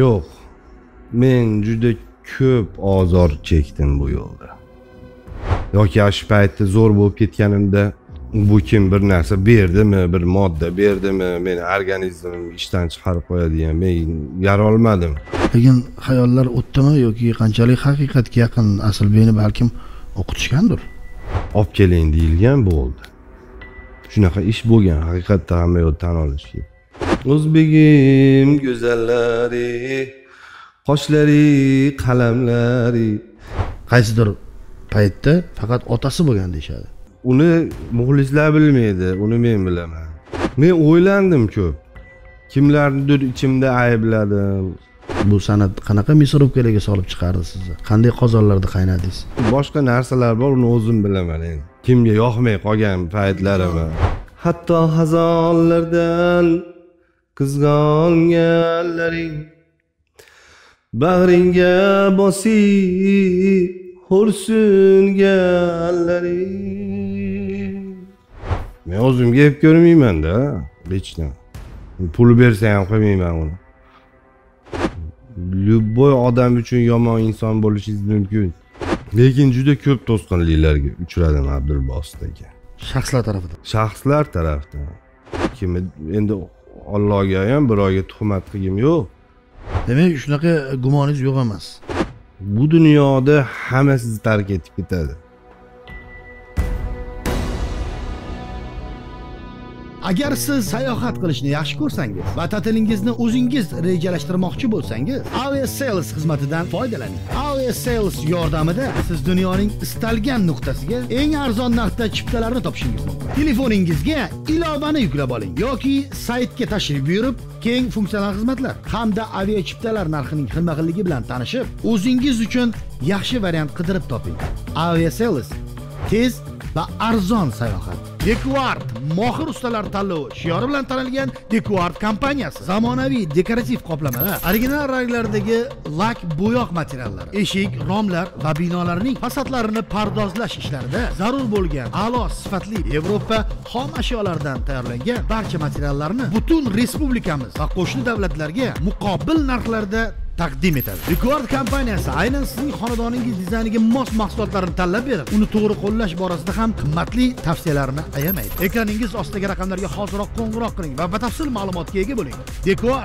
yo'q men juda ko'p ozor chekdim bu yo'lda yoki shu paytda zo'r bo'lib ketganimda bu kim bir narsa berdimi bir modda berdimi meni organizmim ishdan chiqarib qo'yadigan men yarolmadim lekin xayollar o'tdimi yoki qanchalik haqiqatga yaqin aslbekni balkim o'qitishgandir olib keling deyilgan bo'ldi shunaqa ish bo'lgan haqiqatda hamma yoqda tan olish kerak o'zbegim go'zallari qoshlari qalamlari qaysidir paytda faqat otasi bo'lgan deyishadi uni muxlislar bilmaydi uni men bilaman men o'ylandim ko'p kimlarnidir ichimda aybladim bu san'at qanaqa мясорубкаlarga solib chiqardi sizni qanday qozonlarda qaynadingiz boshqa narsalar bor uni o'zim bilaman endi kimga yoqmay qolgan paytlarim hatto xazonlardan qizg'onganlaring bag'ringga bosib xo'rsinganlaring men o'zimga yeb ko'rmaymanda bechdan pul bersa ham qilmayman uni любой odam uchun yomon inson bo'lishingiz mumkin lekin juda ko'p to'sqinliklarga uchradim abdulbosit aka shaxslar tarafidan shaxslar tarafidan kim endi ollohga ham birovga tuhmat qilgim yo'q demak shunaqa gumoningiz yo'q emas bu dunyoda hamma sizni tark etib ketadi agar siz sayohat qilishni yaxshi ko'rsangiz va ta'tilingizni o'zingiz rejalashtirmoqchi bo'lsangiz aviasales xizmatidan foydalaning aviasales yordamida siz dunyoning istalgan nuqtasiga eng arzon narxda chiptalarni topishingiz mumkin telefoningizga ilovani yuklab oling yoki saytga tashrif buyurib keng funksional xizmatlar hamda aviachiptalar narxining xilma xilligi bilan tanishib o'zingiz uchun yaxshi variant qidirib toping aviasales tez va arzon sayohat dekuart mohir ustalar tanlovi shiori bilan tanilgan dekuart kompaniyasi zamonaviy dekorativ qoplamalar original ranglardagi lak bo'yoq materiallari eshik romlar va binolarning fasadlarini pardozlash ishlarida zarur bo'lgan a'lo sifatli yevropa xom ashyolaridan tayyorlangan barcha materiallarni butun respublikamiz va qo'shni davlatlarga muqobil narxlarda taqdim etadi rekord kompaniyasi aynan sizning xonadoningiz dizayniga mos mahsulotlarni tanlab berib uni to'g'ri qo'llash borasida ham qimmatli tavsiyalarini ayamaydi ekraningiz ostidagi raqamlarga hoziroq qo'ng'iroq qiling va batafsil ma'lumotga ega bo'ling dekor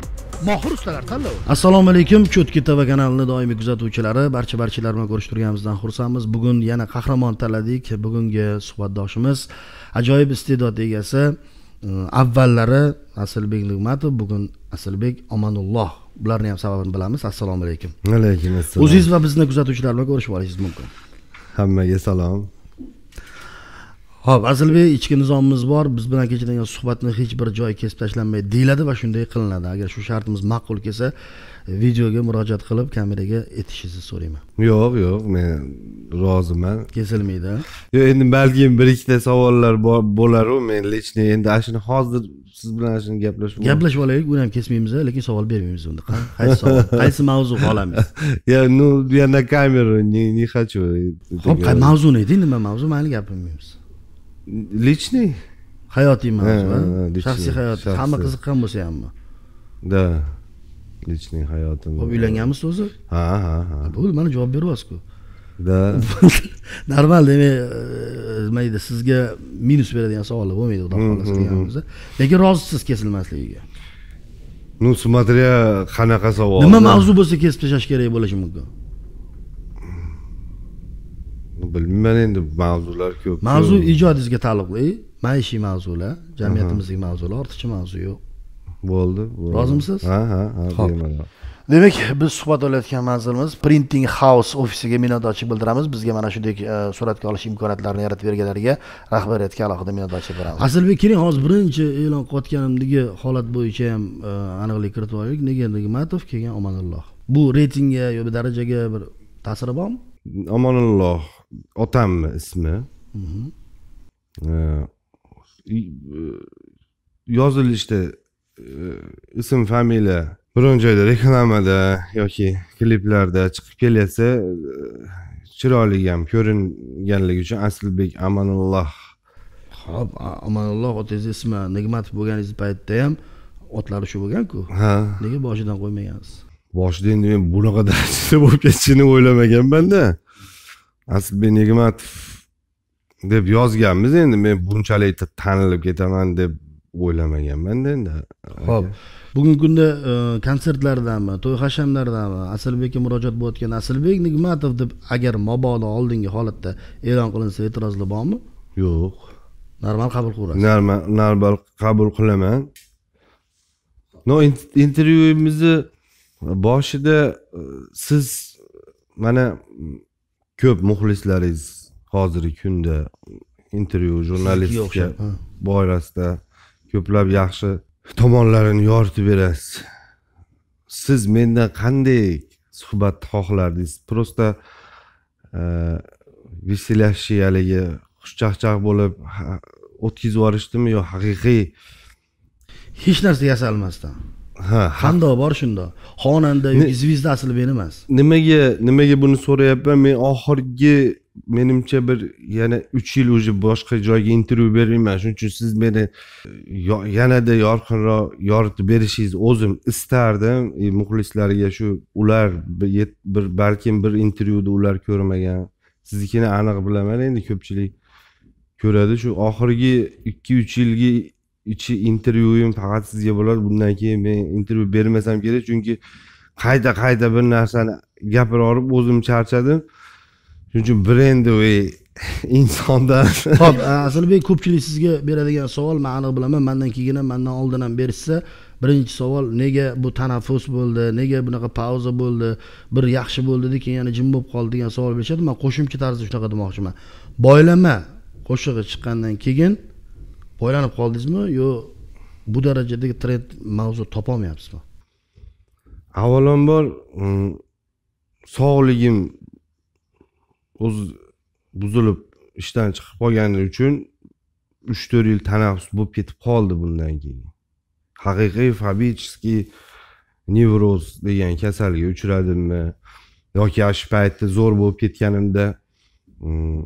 mohir ustalar tanlovi assalomu alaykum cho'tki tv kanalini doimiy kuzatuvchilari barcha barchalar bilan ko'rishib turganimizdan xursandmiz bugun yana qahramon tanladik bugungi suhbatdoshimiz ajoyib iste'dod egasi avvallari asilbek nig'matov bugun asilbek omonulloh bularni ham sababini bilamiz assalomu alaykum alaykum assalom o'zingiz va bizni kuzatuvchilar bilan ko'rishib olishingiz mumkin hammaga salom ho'p azilbek ichki nizomimiz bor biz bilan kechadigan suhbatni hech bir joyi kesib tashlanmaydi deyiladi va shunday qilinadi agar shu shartimiz ma'qul kelsa videoga murojaat qilib kameraga etishingizni so'rayman yo'q yo'q men roziman kesilmaydi yo'q endi balkim bir ikkita savollar bo'laru men лично endi ana shuni hozir siz bilan shuni gaplashib gaplashib olaylik buni ham kesmaymiz lekin savol bermaymiz unda qaysi savol qaysi mavzu olamiz я ну я на камеру не не хочу ho'p mavzu ayting nima mavzu mayli gapirmaymiz личный hayotiy mavzu shaxsiy hayot hamma qiziqqan bo'lsa hammi да личный hayotini uylanganmisiz o'zi ha ha ha bo'ldi mana javob beryapsizku da normal demak nima e, deydi sizga minus beradigan savollar bo'lmaydi xudo hm, xohlasa hm, hm. degan lekin rozisiz kesilmasligiga ну смотря qanaqa savol nima mavzu bo'lsa kesib tashlash kerak bo'lishi mumkin bilmayman endi mavzular ko'p mavzu ijodingizga taalluqli maishiy mavzular jamiyatimizdagi mavzular ortiqcha mavzu yo'q bo'ldi rozimisiz ha ha ha bemalol demak biz suhbat olayotgan manzilimiz printing house ofisiga minnatdorchilik bildiramiz bizga mana shunday e, suratga olish imkoniyatlarini yaratib berganlariga rahbariyatga alohida minnatdorchilik bildiramiz asilbek keling hozir birinchi e'lon qilayotganimdagi holat bo'yicha ham e, aniqlik kiritib olaylik nega nigmatov keyin omonulloh bu reytingga yo darajaga bir ta'siri bormi omonulloh otamni ismi mhm. e, yozilishda ism familiya biron joyda reklamada yoki kliplarda chiqib kelyapsa e, chiroyli ham ko'ringanligi uchun asilbek amanulloh hop amanulloh otangizni ismi nigmatov bo'lganingiz paytda ham otlari shu bo'lganku ha nega boshidan qo'ymagansiz boshida endi men bunaqa darajada bo'lib ketishini o'ylamaganmanda asilbek nigmatov deb yozganmiz endi men bunchalik tanilib ketaman deb o'ylamaganmanda endi ho'p bugungi kunda e, konsertlardami to'y hashamlardami asilbekka murojaat bo'layotgan asilbek nigmatov deb agar mabodo oldingi holatda e'lon qilinsa e'tirozlar bormi yo'q normal qabul qilaverasiz normal normal qabul qilaman no intervyuimizni boshida e, siz mana ko'p muxlislaringiz hozirgi kunda intervyu jurnalistika borasida ko'plab yaxshi tomonlarini yoritib berasiz siz mendan qanday suhbatni xohlardingiz просто e, veselyashi haligi xushchaqchaq bo'lib o'tkazib yuborishdimi yo haqiqiy hech narsa yasalmasdan ha qandoq bor shundoq xonanda yoki звезда asli meni emas nimaga nimaga buni so'rayapman men oxirgi menimcha bir yana uch yil уже boshqa joyga intervyu bermayman shuning uchun siz meni yanada yorqinroq yoritib berishingizni o'zim istardim e, muxlislarga shu ular bir, balkim bir intervyuni ular ko'rmagan siznikini aniq bilaman endi ko'pchilik ko'radi shu oxirgi ikki uch yilgi ichi intervyuim faqat sizga bo'ladi bundan keyin men intervyu bermasam kerak chunki qayta qayta bir narsani gapirib o'zim charchadim shuning uchun brendoviy insondan ho'p asilbek ko'pchilik sizga beradigan savol man aniq bilaman mandan keyin ham mandan oldin ham berishsa birinchi savol nega bu tanaffus bo'ldi nega bunaqa pauza bo'ldi bir yaxshi bo'ldida keyin yana jim bo'lib qoldi degan savol berishadi man qo'shimcha tarzda shunaqa demoqchiman boylama qo'shig'i chiqqandan keyin boylanib qoldingizmi yo bu darajadagi trend mavzu topolmayapsizmi avvalambor mm, sog'ligim o'zi buzilib ishdan chiqib qolgani uchun uch to'rt yil tanaffus bo'lib ketib qoldi bundan keyin haqiqiy fobический nevroz degan kasalga uchradimmi yoki shu paytda zo'r bo'lib ketganimda mm,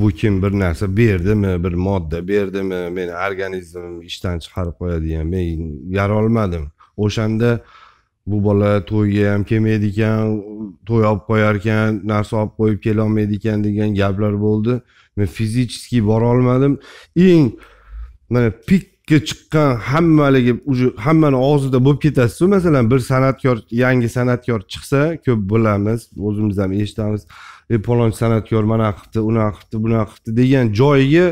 bu kim bir narsa berdimi bir modda berdimi meni organizmim ishdan chiqarib qo'yadigan men yarolmadim o'shanda bu bola to'yga ham kelmaydi ekan to'y olib qo'yar ekan narsa olib qo'yib kelolmaydi ekan degan gaplar bo'ldi men fizichески borolmadim eng mana pikka chiqqan hammaligi уже hammani og'zida bo'lib ketasizu masalan bir san'atkor yangi san'atkor chiqsa ko'p bilamiz o'zimiz ham eshitamiz e palonchi san'atkor mana qilibdi unaqa qilibdi bunaqa qilibdi degan joyiga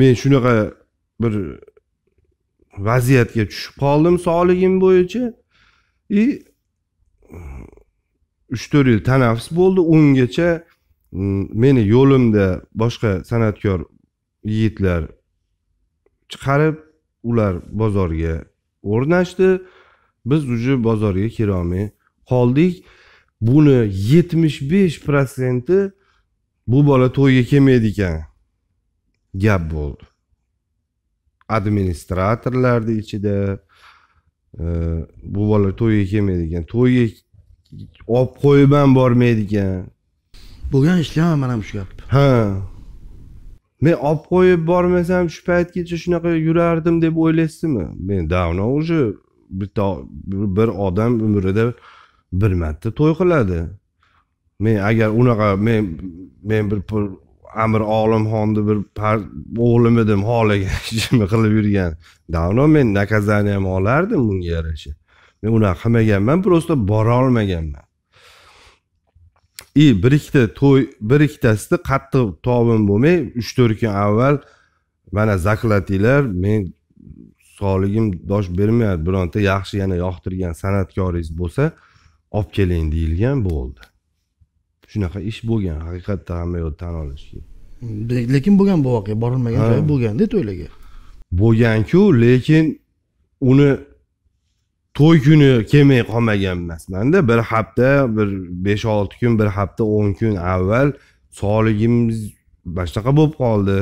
men shunaqa bir vaziyatga tushib qoldim sog'ligim bo'yicha и uch to'rt yil tanaffus bo'ldi ungacha meni yo'limda boshqa san'atkor yigitlar chiqarib ular bozorga o'rnashdi biz уже bozorga kirolmay qoldik buni yetmish besh protsenti bu bola to'yga kelmaydi ekan gap bo'ldi administratorlarni ichida bu bolalar to'yga kelmaydigan to'yga olib qo'yib ham bormaydi bo'lgan eshitganman man ham shu gapni ha men olib qo'yib bormasam shu paytgacha shunaqa yurardim deb o'ylaysizmi men давно уже bitta bir odam umrida bir marta to'y qiladi men agar unaqa men men bir amir olimxonni bir o'g'lim edim holiga xohlaganchimi qilib yurgan davno men наказание ham olardim bunga yarasha men unaqa qilmaganman просто olmaganman и bir ikkita to'y bir ikkitasida qattiq tobim bo'lmay uch to'rt kun avval mana zaklatinglar men sog'ligim dosh bermayapti bironta yaxshi yana yoqtirgan san'atkoringiz bo'lsa olib keling deyilgan bo'ldi shunaqa ish bo'lgan haqiqatda hamma yoqda tan olishki lekin bo'lgan bu voqea borilmagan joyi bo'lganda to'ylarga bo'lganku lekin uni to'y kuni kelmay qolmagan emasmanda bir hafta bir besh olti kun bir hafta o'n kun avval sog'ligimiz mana shunaqa bo'lib qoldi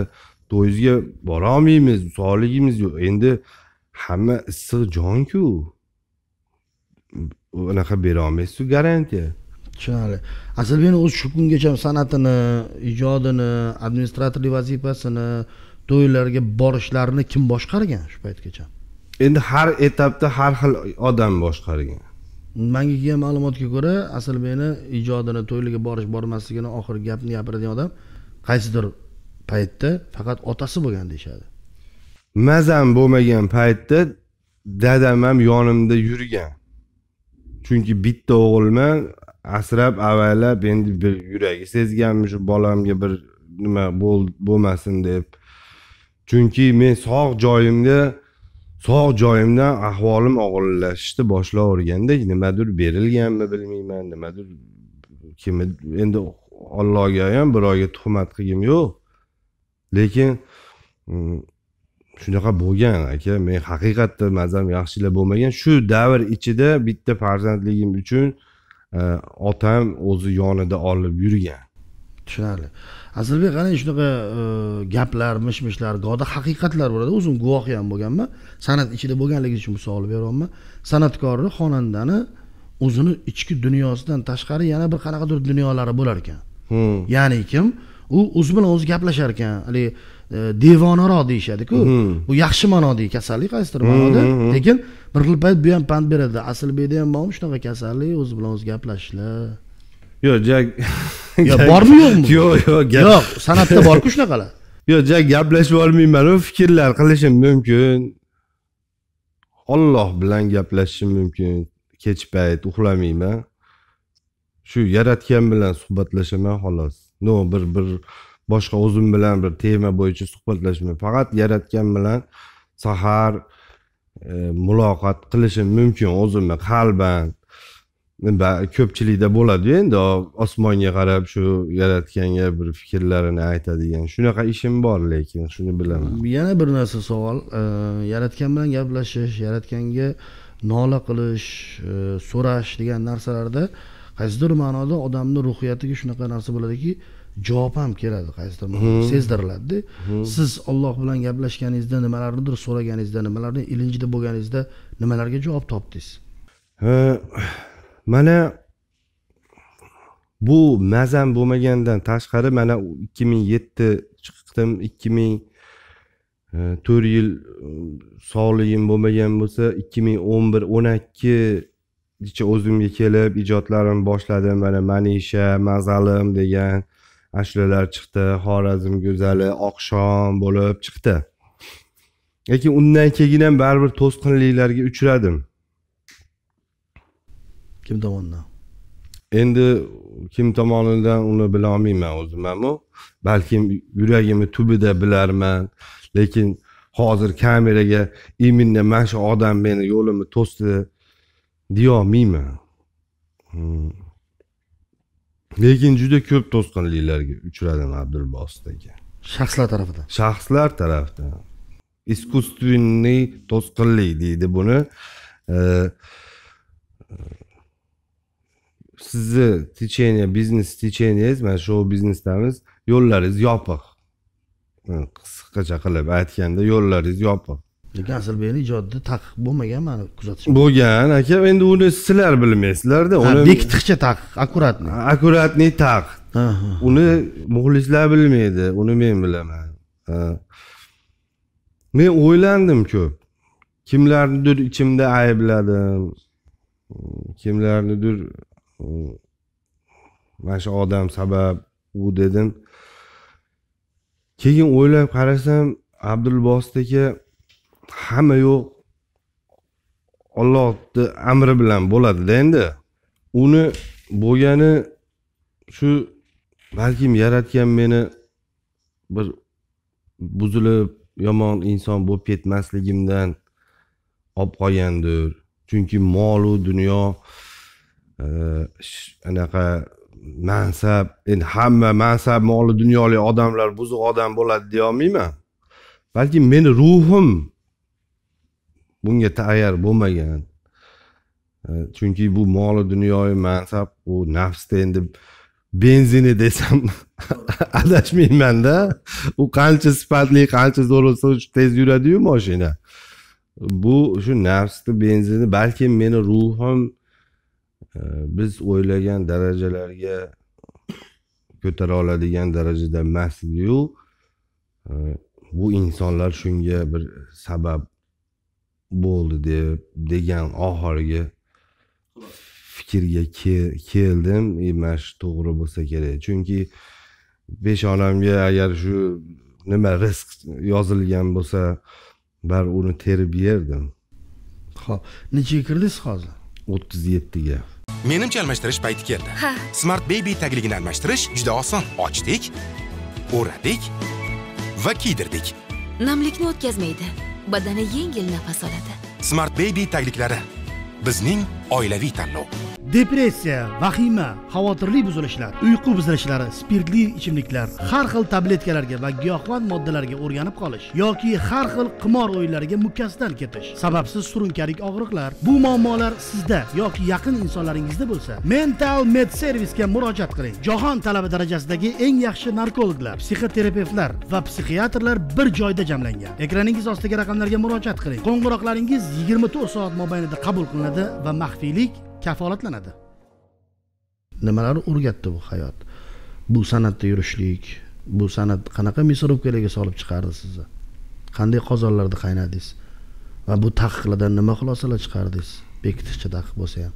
to'yizga borolmaymiz sog'ligimiz yo'q endi hamma issiq jonku unaqa berolmaysizku garantiya tushunarli asadbek o'zi shu kungacha san'atini ijodini administratorlik vazifasini to'ylarga borishlarini kim boshqargan shu paytgacha endi har etapda har xil odam boshqargan manga kelgan ma'lumotga ko'ra asadbekni ijodini to'ylarga borish bormasligini oxirgi gapni gapiradigan odam qaysidir paytda faqat otasi bo'lgan deyishadi mazam bo'lmagan paytda dadam ham yonimda yurgan chunki bitta o'g'ilman asrab avaylab endi bir yuragi sezganmi shu bolamga bir nima bo'lmasin deb chunki men sog' joyimda sog' joyimdan ahvolim og'irlashishni boshlaverganda nimadir berilganmi bilmayman nimadir kim endi allohga ham birovga tuhmat qilgim yo'q lekin mm, shunaqa bo'lgan aka men haqiqatda mazam yaxshilar bo'lmagan shu davr ichida bitta farzandligim uchun Э, otam o'zi yonida olib yurgan tushunarli asadbek qarang shunaqa e, gaplar mish mishlar goda haqiqatlar bo'ladi o'zim guvohi ham bo'lganman san'at ichida bo'lganligi uchun misol beryapman san'atkorni xonandani o'zini ichki dunyosidan tashqari yana bir qanaqadir dunyolari bo'lar ekan hmm. ya'ni kim u o'zi bilan o'zi gaplashar ekan haligi e, devonaroq deyishadiku hmm. bu yaxshi ma'nodagi kasallik qaysidir ma'noda hmm, lekin bir xil payt bu ham pand beradi asilbekda ham bormi shunaqa kasallik o'zi bilan o'zi gaplashishlar yo'q jag yo bormi yo'qmi yo'q yo'q yo'q san'atda borku shunaqalar yo'q jag gaplashib olmaymanu fikrlar qilishim mumkin olloh bilan gaplashishim mumkin kech payt uxlamayman shu yaratgan bilan suhbatlashaman xolos no bir bir boshqa o'zim bilan bir tema bo'yicha suhbatlashmayman faqat yaratgan bilan sahar E, muloqot qilishim mumkin o'zimni qalban ko'pchilikda bo'ladiyu endi osmonga qarab shu yaratganga bir fikrlarini aytadigan shunaqa ishim bor lekin shuni bilaman yana bir narsa savol e, yaratgan bilan gaplashish yaratganga nola qilish e, so'rash degan narsalarda qaysidir ma'noda odamni ruhiyatiga shunaqa narsa bo'ladiki javob ham keladi qaysidir hmm. sezdiriladida hmm. siz olloh bilan gaplashganingizda nimalarnidir so'raganingizda nimalarni ilinjda bo'lganingizda nimalarga javob topdingiz mana bu mazam bo'lmagandan tashqari mana ikki ming yetti chiqdim ikki ming e, to'rt yil e, sog'lig'im bo'lmagan bo'lsa ikki ming o'n bir o'n ikki o'zimga kelib ijodlarimni boshladim mana manisha mazalim degan ashulalar chiqdi xorazm go'zali oqshom bo'lib chiqdi lekin undan keyin ham baribir to'sqinliklarga uchradim kim tomonidan endi kim tomonidan uni bilolmayman o'zim hamu balkim yuragimni tubida bilarman lekin hozir kameraga именно mana shu odam meni yo'limni to'sdi deyolmayman hmm. lekin juda ko'p to'sqinliklarga uchradim abdulbosdagi shaxslar tarafidan shaxslar tarafidan искусственный to'sqinlik deydi buni sizni течение biznes течениеңiz mana shou biznesdamiz yo'llaringiz yopiq qisqacha qilib aytganda yo'llaringiz yopiq lekin asalbekni ijodida taqiq bo'lmagan mani kuzatishim bo'lgan aka endi uni sizlar bilmaysizlarda uni bekitiqcha taqiq аккуратный аккуратный taqiq uni muxlislar bilmaydi uni men bilaman men o'ylandim ko'p kimlarnidir ichimda aybladim kimlarnidir mana shu odam sabab u dedim keyin o'ylab qarasam abdulbosit aka hamma yo'q ollohni amri bilan bo'ladida endi uni bo'lgani shu balkim yaratgan meni bir buzilib yomon inson bo'lib ketmasligimdan olib qolgandir chunki molu dunyo e, anaqa mansab endi hamma mansab moli dunyoli odamlar buzuq odam bo'ladi deyolmayman balki meni ruhim bunga tayyor bo'lmagan e, chunki bu moli dunyoyu mansab u nafsda endi benzini desam adashmaymanda u qancha sifatli qancha zo'r bo'lsa tez yuradiyu moshina bu shu nafsni benzini balki meni ruhim e, biz o'ylagan darajalarga ko'tara oladigan darajada yu e, bu insonlar shunga bir sabab bo'ldi deb degan oxirgi fikrga keldim e mana shu to'g'ri bo'lsa kerak chunki peshonamga agar shu nima rizq yozilgan bo'lsa baribir uni terib yerdim ho'p nechaga kirdingiz hozir o'ttiz yettiga menimcha almashtirish payti keldi ha smart baby tagligini almashtirish juda oson ochdik o'radik va kiydirdik namlikni o'tkazmaydi badani yengil nafas oladi smart baby tagliklari bizning oilaviy tanlov depressiya vahima xavotirli buzilishlar uyqu buzilishlari spirtli ichimliklar har xil tabletkalarga va giyohvand moddalarga o'rganib qolish yoki har xil qimor o'yinlariga mukkasidan ketish sababsiz surunkalik og'riqlar bu muammolar sizda yoki yaqin insonlaringizda bo'lsa mental med servisga murojaat qiling jahon talabi darajasidagi eng yaxshi narkologlar psixoterapevtlar va psixiatrlar bir joyda jamlangan ekraningiz ostidagi raqamlarga murojaat qiling qo'ng'iroqlaringiz yigirma to'rt soat mobaynida qabul qilinadi va maxfiylik kafolatlanadi nimalarni o'rgatdi bu hayot bu san'atda yurishlik bu san'at qanaqa misrovkalarga solib chiqardi sizni qanday qozonlarda qaynadingiz va bu taqiqlardan nima xulosalar chiqardingiz bekitiqcha taqiq bo'lsa ham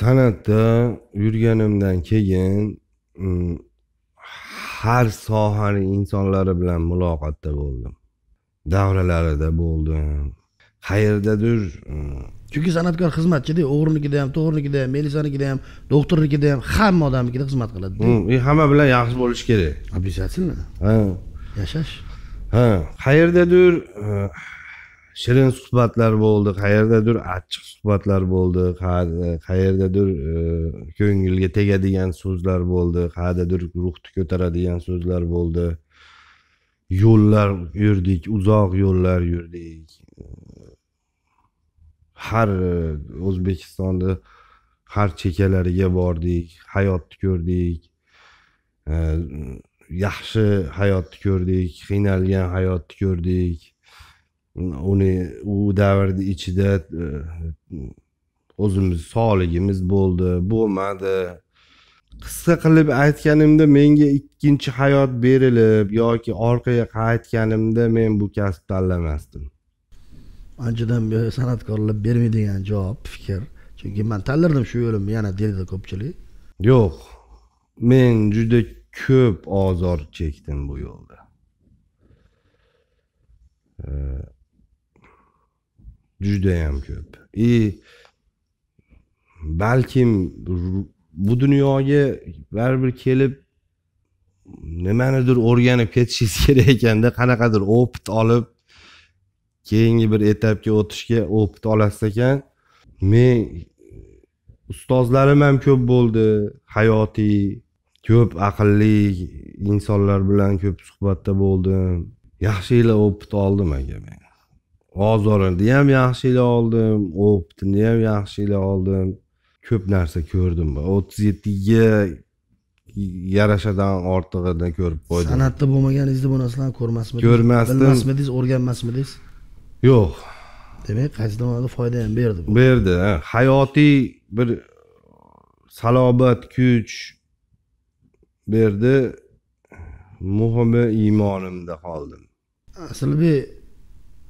san'atda yurganimdan keyin mm, har sohani insonlari bilan muloqotda bo'ldim davralarida bo'ldim qayerdadir mm, chunki san'atkor xizmatchida o'g'rinikida ham to'g'rinikida ham melisanikida ham doktornikida ham hamma odamnikida xizmat qiladi и hmm, e, hamma bilan yaxshi bo'lish kerak обязательно ha yashash ha qayerdadir e, shirin suhbatlar bo'ldi qayerdadir achchiq suhbatlar bo'ldi e, qayerdadir ko'ngilga tegadigan so'zlar bo'ldi qayerdadir ruhni ko'taradigan so'zlar bo'ldi yo'llar yurdik uzoq yo'llar yurdik har e, o'zbekistonni har chekkalariga bordik hayotni ko'rdik e, yaxshi hayotni ko'rdik qiynalgan hayotni ko'rdik uni u davrni ichida e, o'zimiz sog'ligimiz bo'ldi bo'lmadi qisqa qilib aytganimda menga ikkinchi hayot berilib yoki orqaga qaytganimda men bu kasbni tanlamasdim anchadan beri san'atkorlar bermaydigan javob fikr chunki man tanlardim shu yo'limni yana deydi ko'pchilik yo'q men juda ko'p ozor chekdim bu yo'lda judayam ko'p и balkim bu dunyoga baribir kelib nimanidir o'rganib ketishingiz kerak ekanda qanaqadir opit olib keyingi bir etapga o'tishga o'pit olasiz ekan men ustozlarim ham ko'p bo'ldi hayotiy ko'p aqlli insonlar bilan ko'p suhbatda bo'ldim yaxshilar o'pit oldim aka men ozorini ham yaxshilar oldim o'pitini ham yaxshilar oldim ko'p narsa ko'rdim o'ttiz yettiga yarashadan ortig'ini ko'rib qo'ydim san'atda bo'lmaganingizda bu narsalarni ko'rmasmidingiz ko'rmasdim bilmasmidingiz o'rganmasmidingiz yo'q demak qaysi tomonda foyda ham berdi bu berdi hayotiy bir salobat kuch berdi muhimi iymonimda qoldim aslibek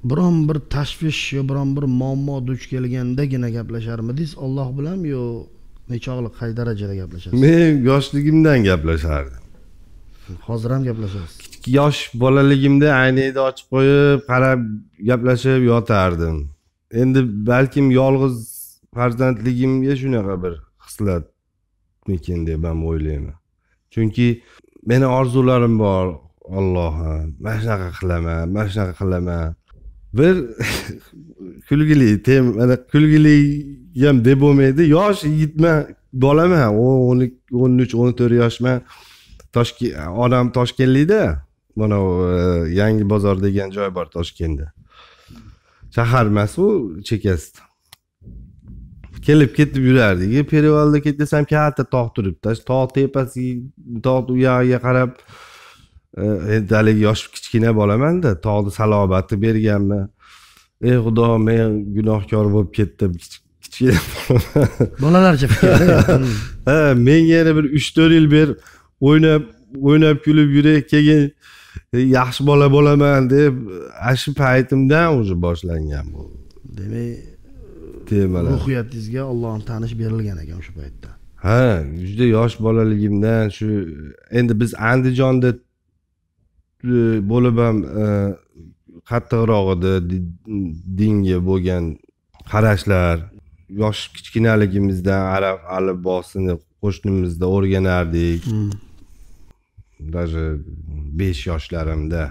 biron bir tashvish yo biron bir muammo duch kelgandagina gaplasharmidingiz olloh bilanmi yo nechog'liq qay darajada gaplashasiz men yoshligimdan gaplashardim hozir ham gaplashasiz yosh bolaligimda aynakni ochib qo'yib qarab gaplashib yotardim endi balkim yolg'iz farzandligimga shunaqa bir hislatmikin deb ham o'ylayman chunki meni orzularim bor ollohim mana shunaqa qilaman mana shunaqa qilaman bir kulgili mana kulgili ham deb bo'lmaydi yosh yigitman bolaman o'n o'n uch o'n to'rt yoshman toshkent onam toshkentlikda mana e, yangi bozor degan joy bor toshkentda shahar emas u chekkasida kelib ketib yurardik перевалда ket desam katta tog' turibdi tog' tepasiga tog' u yog'iga qarab e, endi haligi yosh kichkina bolamanda tog'ni salobati berganmi ey xudo men gunohkor bo'lib ketdim kichkina bolalarcha ha menga yana bir uch to'rt yil ber o'ynab o'ynab kulib yuray keyin yaxshi bola bo'laman deb ana shu paytimdan уже boshlangan bu demak e, temalar ruhiyatingizga ollohni tanish berilgan ekan o'sha paytda ha juda yosh bolaligimdan shu endi biz andijonda e, bo'lib ham e, qattiqroq edi dinga bo'lgan qarashlar yosh kichkinaligimizdan arab alibosini qo'shnimizda o'rganardik hmm. даже besh yoshlarimda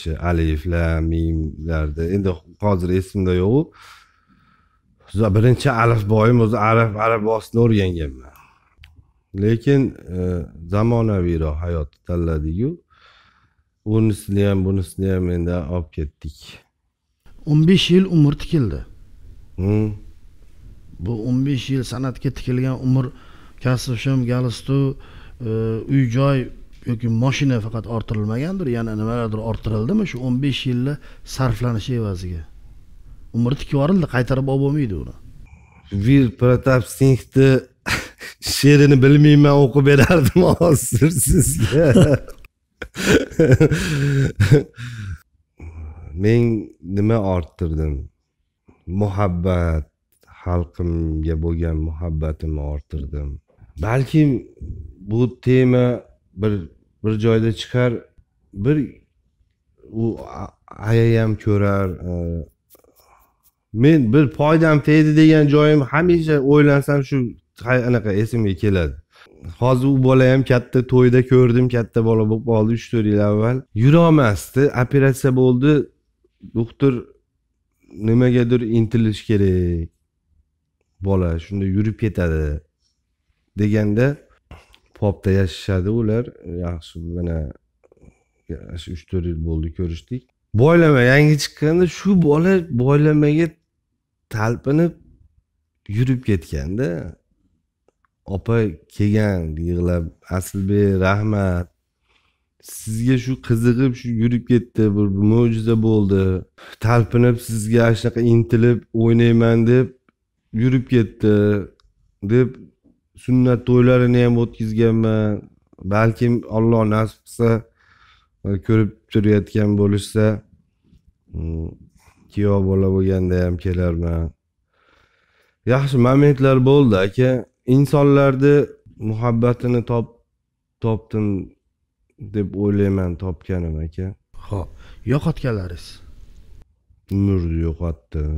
shu aliflar mimlarda endi hozir esimda yo'qu birinchi alifboyim o'zi arab arabosini o'rganganman lekin e, zamonaviyroq hayotni tanladiku unisini ham bunisini ham endi olib ketdik o'n besh yil umr tikildi bu o'n besh yil san'atga tikilgan umr kasb shum galstuk uy joy yoki moshina faqat orttirilmagandir yana nimalardir orttirildimi shu o'n besh yilni sarflanishi evaziga umri tikib yuborildi qaytarib olib bo'lmaydi uni vir protab sinxni she'rini bilmayman o'qib berardim hozir sizga men nima orttirdim muhabbat xalqimga bo'lgan muhabbatimni orttirdim balki bu tema bir bir joyda chiqar bir u ayayam ko'rar e, men bir foydam tegdi degan joyim hamisha o'ylansam shu anaqa esimga keladi hozir u bola ham katta to'yda ko'rdim katta bola bo'lib qoldi uch to'rt yil avval yurolmasdi operatsiya bo'ldi doktor nimagadir intilish kerak bola shunda yurib ketadi deganda popda yashashadi ular yaxshi mana shu uch to'rt yil bo'ldi ko'rishdik boylama yangi chiqqanda shu bola boylamaga talpinib yurib ketganda opa kelgan yig'lab aslbek rahmat sizga shu qiziqib shu yurib ketdi bir mo'jiza bo'ldi talpinib sizga shunaqa intilib o'ynayman deb yurib ketdi deb sunnat to'ylarini ham o'tkazganman balkim alloh nasib qilsa ko'rib turayotgan bo'lishsa mm, kuyov bola bo'lganda ham kelarman yaxshi momentlar bo'ldi aka insonlarni muhabbatini top topdim deb o'ylayman topganim aka ho'p yo'qotganlaringiz umrni yo'qotdim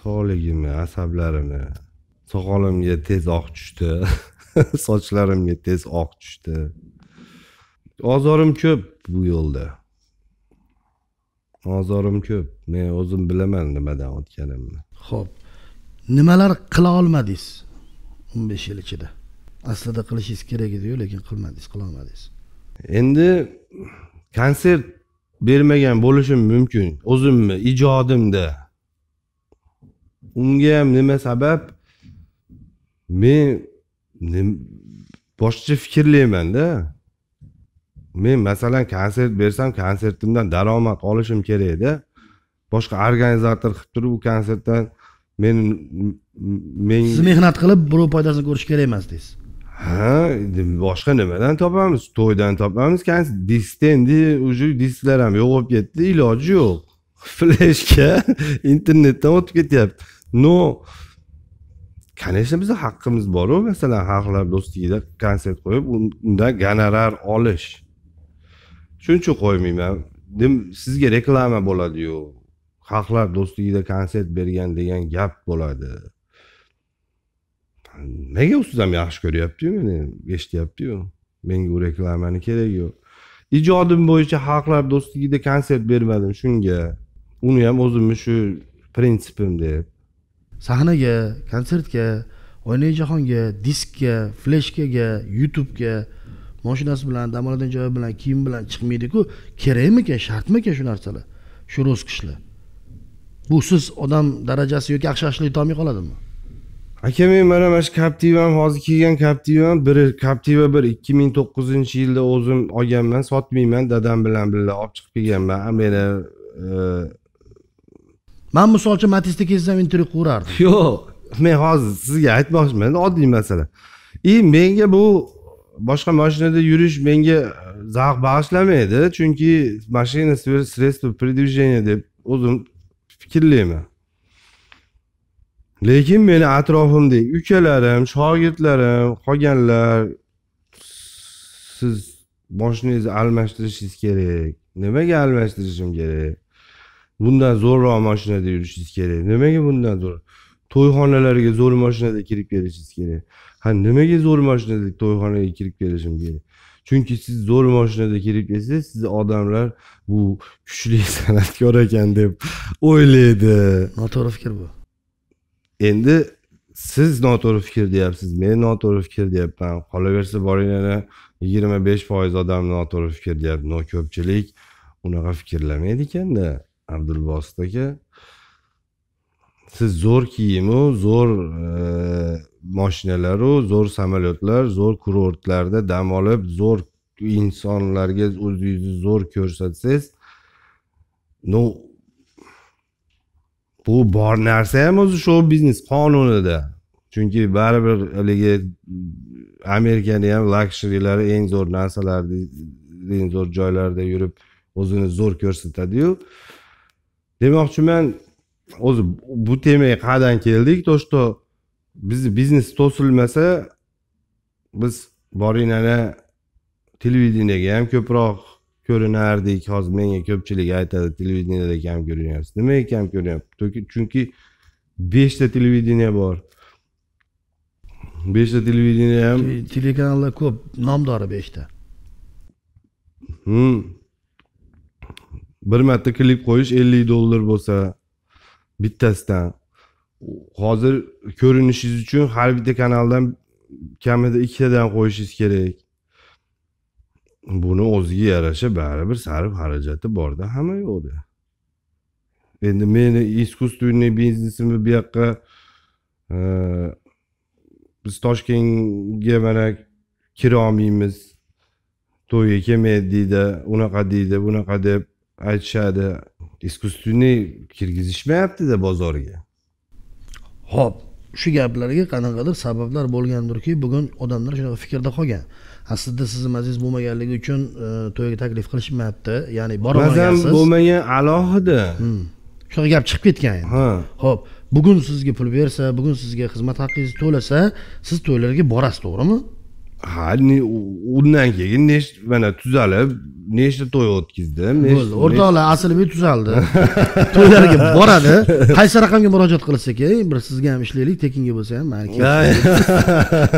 sog'ligimni asablarimni soqolimga tez oq tushdi sochlarimga tez oq tushdi ozorim ko'p bu yo'lda ozorim ko'p men o'zim bilaman nimadan o'tganimni ho'p nimalar qila olmadingiz o'n besh yil ichida aslida qilishingiz kerak ediyu lekin qilmadingiz qilolmadingiz endi konsert bermagan bo'lishim mumkin o'zimni ijodimda unga ham nima sabab men boshqacha fikrlaymanda men masalan konsert bersam konsertimdan daromad olishim kerakda boshqa organizator qilib turib u konsertdan men men siz mehnat qilib birov foydasini ko'rish kerak emas deysiz ha boshqa nimadan topamiz to'ydan topamiz diskda endi уже disklar ham yo'q bo'lib ketdi iloji yo'q fleshka internetdan o'tib ketyapti но no, конечно bizni haqqimiz boru masalan xalqlar do'stligida konsert qo'yib undan gonorar olish shuning uchun qo'ymayman sizga reklama bo'ladiyu xalqlar do'stligida konsert bergan degan gap bo'ladi nega ustiz ham yaxshi ko'ryaptiyu meni eshityaptiyu menga u reklamani keragi yo'q ijodim bo'yicha xalqlar do'stligida konsert bermadim shunga uni ham o'zimni shu prinsipim deb sahnaga konsertga oynai jahonga diskka fleshkaga youtubega moshinasi bilan dam oladigan joyi bilan kiyim bilan chiqmaydiku kerakmikan shartmikan shu narsalar shu ro'zkishlar bu siz odam darajasi yoki axshashlik tomay qoladimi aka men mana mana shu kaptivam hozir kiygan kaptivam biri kaptiva bir ikki ming to'qqizinchi yilda o'zim olganman sotmayman dadam bilan birga olib chiqib kelganman meni man misol uchun matisda kelsam intervyu qilaverardim yo'q men hozir sizga aytmoqchiman oddiy masala и menga bu boshqa mashinada yurish menga e, zavq bag'ishlamaydi chunki mashina средство передвижения deb o'zim fikrlayman lekin meni atrofimdagi ukalarim shogirdlarim qolganlar siz moshinangizni almashtirishingiz kerak nimaga almashtirishim kerak bundan zo'rroq mashinada yurishingiz kerak nimaga bundan zo'r to'yxonalarga zo'r mashinada kirib kelishingiz kerak ha nimaga zo'r mashinada to'yxonaga kirib kelishim kerak chunki siz zo'r mashinada kirib kelsangiz sizni odamlar bu kuchli san'atkor ekan deb o'ylaydi noto'g'ri fikr bu endi siz noto'g'ri fikr deyapsiz men noto'g'ri fikr deyapman qolaversa boring yana yigirma besh foiz odam noto'g'ri fikr deyapti no ko'pchilik unaqa fikrlamaydi ekanda abdulbosit aka siz zo'r kiyimu zo'r e, moshinalaru zo'r samolyotlar zo'r kurortlarda dam olib zo'r insonlarga o'zingizni zo'r ko'rsatsangiz ну bu bor narsa ham o'zi shou biznes qonunida chunki baribir haligi amerikani ham lakshirilari eng zo'r narsalarda eng zo'r joylarda yurib o'zini zo'r ko'rsatadiyu demoqchiman o'zi bu temaga qayerdan keldik то что bizni biznes to'silmasa biz borinani televideniyaga ham ko'proq ko'rinardik hozir menga ko'pchilik aytadi televideniyada kam ko'rinyapsiz nimaga kam ko'rinyapti chunki beshta televideniya bor beshta televideniya ham telekanallar ko'p nomdori beshta hmm. bir marta klip qo'yish ellik dollar bo'lsa bittasidan hozir ko'rinishingiz uchun har bitta kanaldan kamida ikkitadan qo'yishingiz kerak buni o'ziga yarasha baribir sarf xarajati borda hamma yo'qda endi meni искусственный biznesimni bu yoqqa e, biz toshkentga mana kira olmaymiz to'yga kelmaydi deydi unaqa deydi bunaqa deb aytishadi искусственный de bozorga ho'p shu gaplarga qanaqadir sabablar bo'lgandirki bugun odamlar shunaqa fikrda qolgan aslida sizni aziz bo'lmaganligi uchun e, to'yga taklif qilishmayapti ya'ni borolmayapsiz bo'lmagan alohida hmm. shunaqa gap chiqib ketgan endi ha ho'p bugun sizga pul bersa bugun sizga xizmat haqingizni to'lasa siz to'ylarga borasiz to'g'rimi ha undan keyin nechta mana tuzalib nechta to'y o'tkazdim bo'ldi o'rtoqlar aslibiy tuzaldi to'ylarga boradi qaysi raqamga murojaat qilishsa keyin bir sizga ham ishlaylik tekinga bo'lsa ham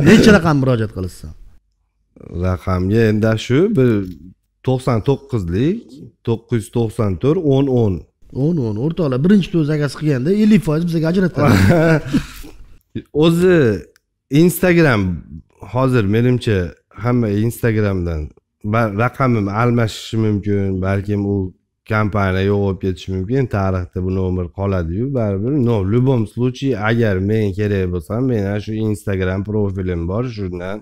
necha raqam murojaat qilishsa raqamga endi shu bir to'qson to'qqizlik to'qqiz yuz to'qson to'rt o'n o'n o'n o'n o'rtoqlar birinchi to'y zakaz qilganda ellik foiz bizaga ajratadi o'zi instagram hozir menimcha hamma instagramdan raqamim almashishi mumkin balkim u kompaniya yo'q bo'lib ketishi mumkin tarixda bu nomer qoladiyu baribir no в любом случае agar men kerak bo'lsam ana shu instagram profilim bor shundan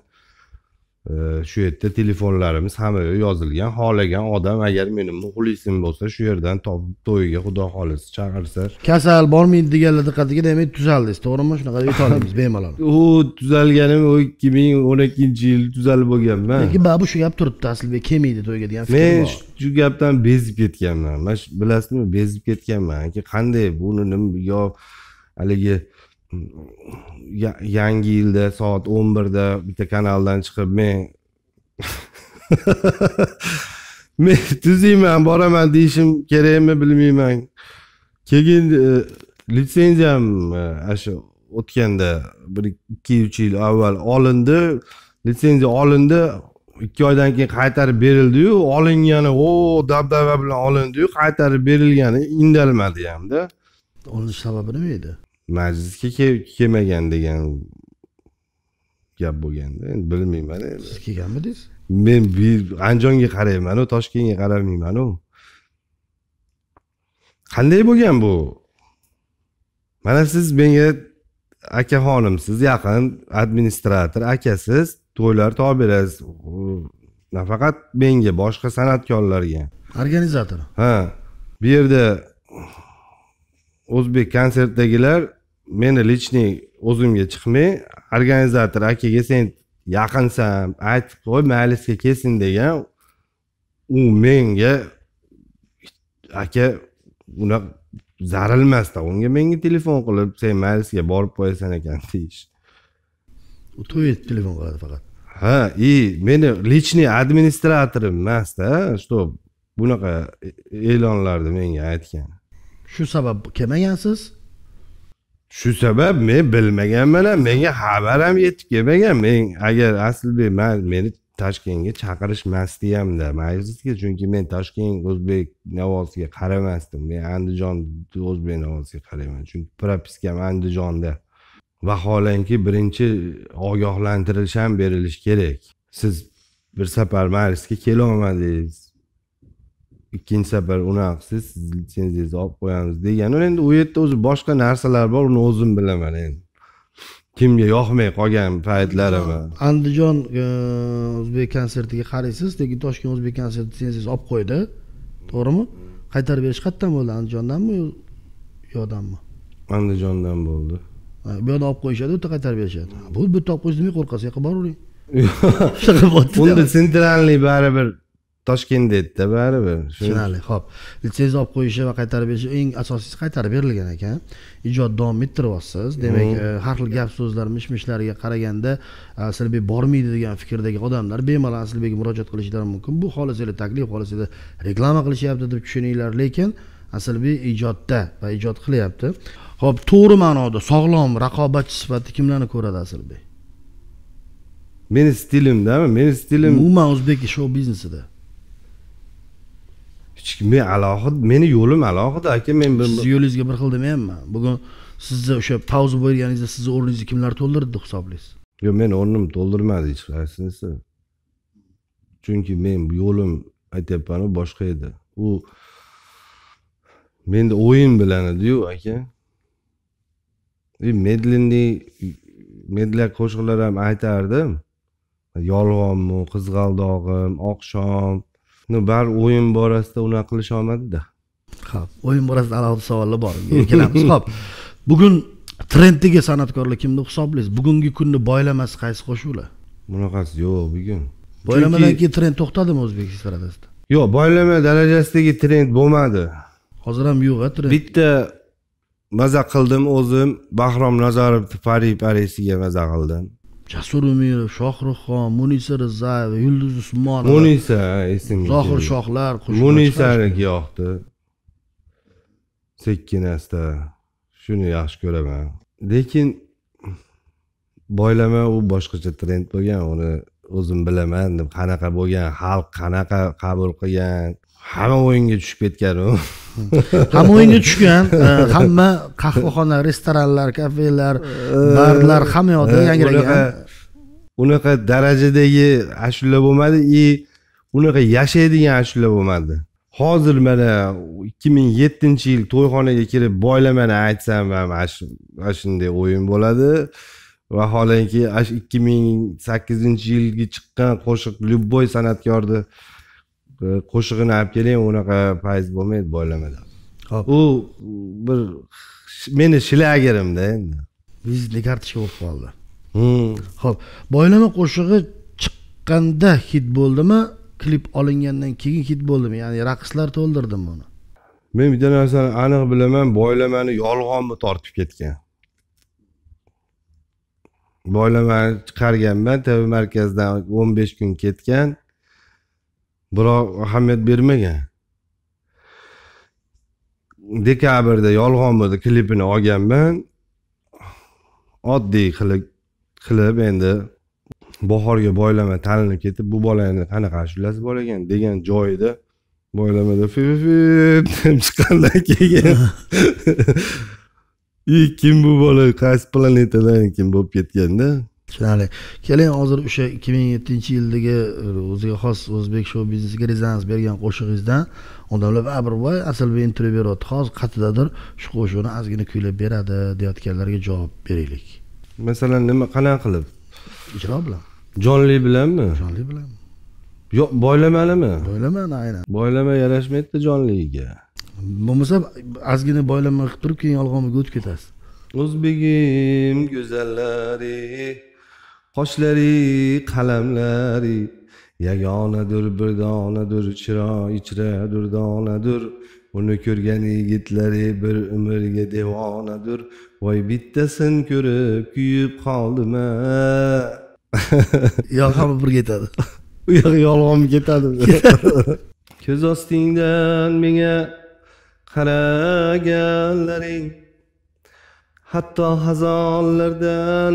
shu yerda telefonlarimiz hamma yozilgan xohlagan odam agar meni muxlisim bo'lsa shu yerdan topib to'yiga xudo xohlasa chaqirsa kasal bormaydi deganlar diqqatiga demak tuzaldingiz to'g'rimi shunaqa yuta olamiz bemalol u tuzalganim u ikki ming o'n ikkinchi yil tuzalib bo'lganman lekin babu shu gap turibdi aslibek kelmaydi to'yga degan fikr men shu gapdan bezib ketganman shu bilasizmi bezib ketganmanki qanday buni yo haligi ya, yangi yilda soat o'n birda bitta kanaldan chiqib men men tuziyman boraman deyishim kerakmi bilmayman keyin e, litsenziyam e, ana shu o'tganda bir ikki uch yil avval olindi litsenziya olindi ikki oydan keyin qaytarib berildiyu olingani o dabdaba bilan olindiyu qaytarib berilgani indalmadi hamda olinish sababi nima edi majlisga kelmagan degan gap bo'lganda endi bilmayman siz kelganmidingiz men andijonga qaraymanu toshkentga qaramaymanu qanday bo'lgan bu mana siz menga akaxonimsiz yaqin administrator akasiz to'ylar topib berasiz nafaqat menga boshqa san'atkorlarga organizator ha bu yerda o'zbek konsertdagilar meni личный o'zimga chiqmay organizator akaga sen yaqinsan aytib qo'y majlisga kelsin degan u menga aka unaqa zarilmasdan unga menga telefon qilib sen majlisga borib qo'yasan ekan deyish u to'y telefon qiladi faqat ha и meni личный administratorim emasda что bunaqa e-, e-, e'lonlarni menga aytgan shu sabab kelmagansiz shu sabab men bilmaganman ham menga xabar ham yetib kelmagan men agar aslibek man meni toshkentga chaqirishmasdi hamda majlisga chunki men toshkent o'zbek navosiga qaramasdim men andijon o'zbek navosiga qarayman chunki propiskam andijonda vaholanki birinchi ogohlantirish ham berilishi kerak siz bir safar majlisga kelolmadingiz ikkinchi safar qilsangiz siz litsenziyangizni olib qo'yamiz degan endi u yerda o'zi boshqa narsalar bor uni o'zim bilaman endi kimga yoqmay qolgan paytlari bor andijon e, o'zbek konsertiga qaraysiz lekin toshkent o'zbek konsert litsenziyasi olib qo'ydi to'g'rimi qaytarib berish qayerdan bo'ldi andijondanmi yo yoqdanmi andijondan bo'ldi bu yoqdan olib qo'yishadi u yerda qaytarib berishadi bu bu yerda olib qo'yish demay qo'rqasiz u yoqqa boravering unda sentralniy baribir toshkentda edida baribir tushunarli ho'p litsenziya olib qo'yishi va qaytarib berishi eng asosiysi qaytarib berilgan ekan ijod davom ettiryapsiz demak mm-hmm. e, har xil gap so'zlar mish mishlarga qaraganda e, asilbek bormaydi degan fikrdagi odamlar bemalol aslibekka murojaat qilishlari mumkin bu xohlasanglar taklif xohlasanglar reklama qilishyapti deb tushuninglar lekin asilbek ijodda va ijod qilyapti ho'p to'g'ri ma'noda sog'lom raqobatchi sifatida kimlarni ko'radi asilbek meni stilimdami meni stilim umuman o'zbek shou biznesida hech kim men alohida meni yo'lim alohida aka men sizni yo'lingizga bir xil demayapman bugun sizni o'sha pauza bo'lganingizda sizni o'rningizni kimlar to'ldirdi deb hisoblaysiz yo'q meni o'rnim to'ldirmadi hech qaysinisi chunki men yo'lim aytyapmanu boshqa edi u menda o'yin bilan ediyu aka medlenniy medlak qo'shiqlar ham aytardim yolg'onmi qizg'aldog'im oqshom baribir o'yin borasida unaqa qilish olmadida ha o'yin borasida alohida savollar bor kelamiz ho'p bugun trenddagi san'atkorlar kim deb hisoblaysiz bugungi kunni boylamasi qaysi qo'shuvlar bunaqasi yo'q bugun boylamadan keyin trend to'xtadimi o'zbek estradasida yo'q boylama darajasidagi trend bo'lmadi hozir ham yo'q trend bitta maza qildim o'zim bahrom nazorovni pari parisiga maza qildim jasur umirov shohruxxon munisa rizayeva yulduz usmonova munisa esimga zohir shohlar munisani yoqdi sekin asta shuni yaxshi ko'raman lekin boylama u boshqacha trend bo'lgan uni o'zim bilaman deb qanaqa bo'lgan xalq qanaqa qabul qilgan hamma o'yinga tushib ketgan u hamma o'yinga tushgan e, hamma qahvaxona restoranlar kafelar e, barlar hamma yoqda e, yangragan unaqa darajadagi ashulalar bo'lmadi и unaqa yashaydigan ashulalar bo'lmadi hozir mana ikki ming yettinchi yil to'yxonaga kirib boylamani aytsam ham ana shunday o'yin bo'ladi vaholanki ikki ming sakkizinchi yilgi chiqqan qo'shiq любой san'atkorni qo'shig'ini olib keling unaqa payz bo'lmaydi boylamada hop u bir meni shlagerimda endi vizitli kartochka bo'lib qoldi hmm. ho'p boylama qo'shig'i chiqqanda hit bo'ldimi klip olingandan keyin hit bo'ldimi ya'ni raqslar to'ldirdimi uni men bitta narsani aniq bilaman boylamani yolg'onmi tortib ketgan boylamani chiqarganman tv markazdan o'n besh kun ketgan biroq ahamiyat bermagan dekabrda yolg'onbida klipini olganman oddiy qilib qilib endi bahorga boylama talinib ketib bu endi qanaqa ashulasi bor ekan degan joyida boylamada deb chiqqandan keyin и kim bu bola qaysi planetadan kim bo'lib ketganda tushunarli keling hozir o'sha ikki ming yettinchi yildagi e, o'ziga xos o'zbek shou biznesiga rezonans bergan qo'shig'ingizdan odamlar baribir voy asalbek intervyu beryapti hozir qayerdadir shu qo'shiqni ozgina kuylab beradi deyotganlarga javob beraylik masalan nima qanaqa qilib ijro bilan jonli bilanmi jonli bilan yo'q boylamalimi boylamani aynan boylama yarashmaydida jonligiga bo'lmasa ozgina boylama qilib turib keyin yolg'onga o'tib ketasiz o'zbegim go'zallari qoshlari qalamlari yagonadir bir donadir chiro ichra durdonadir uni ko'rgan yigitlari bir umrga devonadir voy bittasin ko'rib kuyib qoldim yoq ham bir ketadi u yoq yolg'on ketadi ko'z ostingdan menga qaraganlaring hatto xazonlardan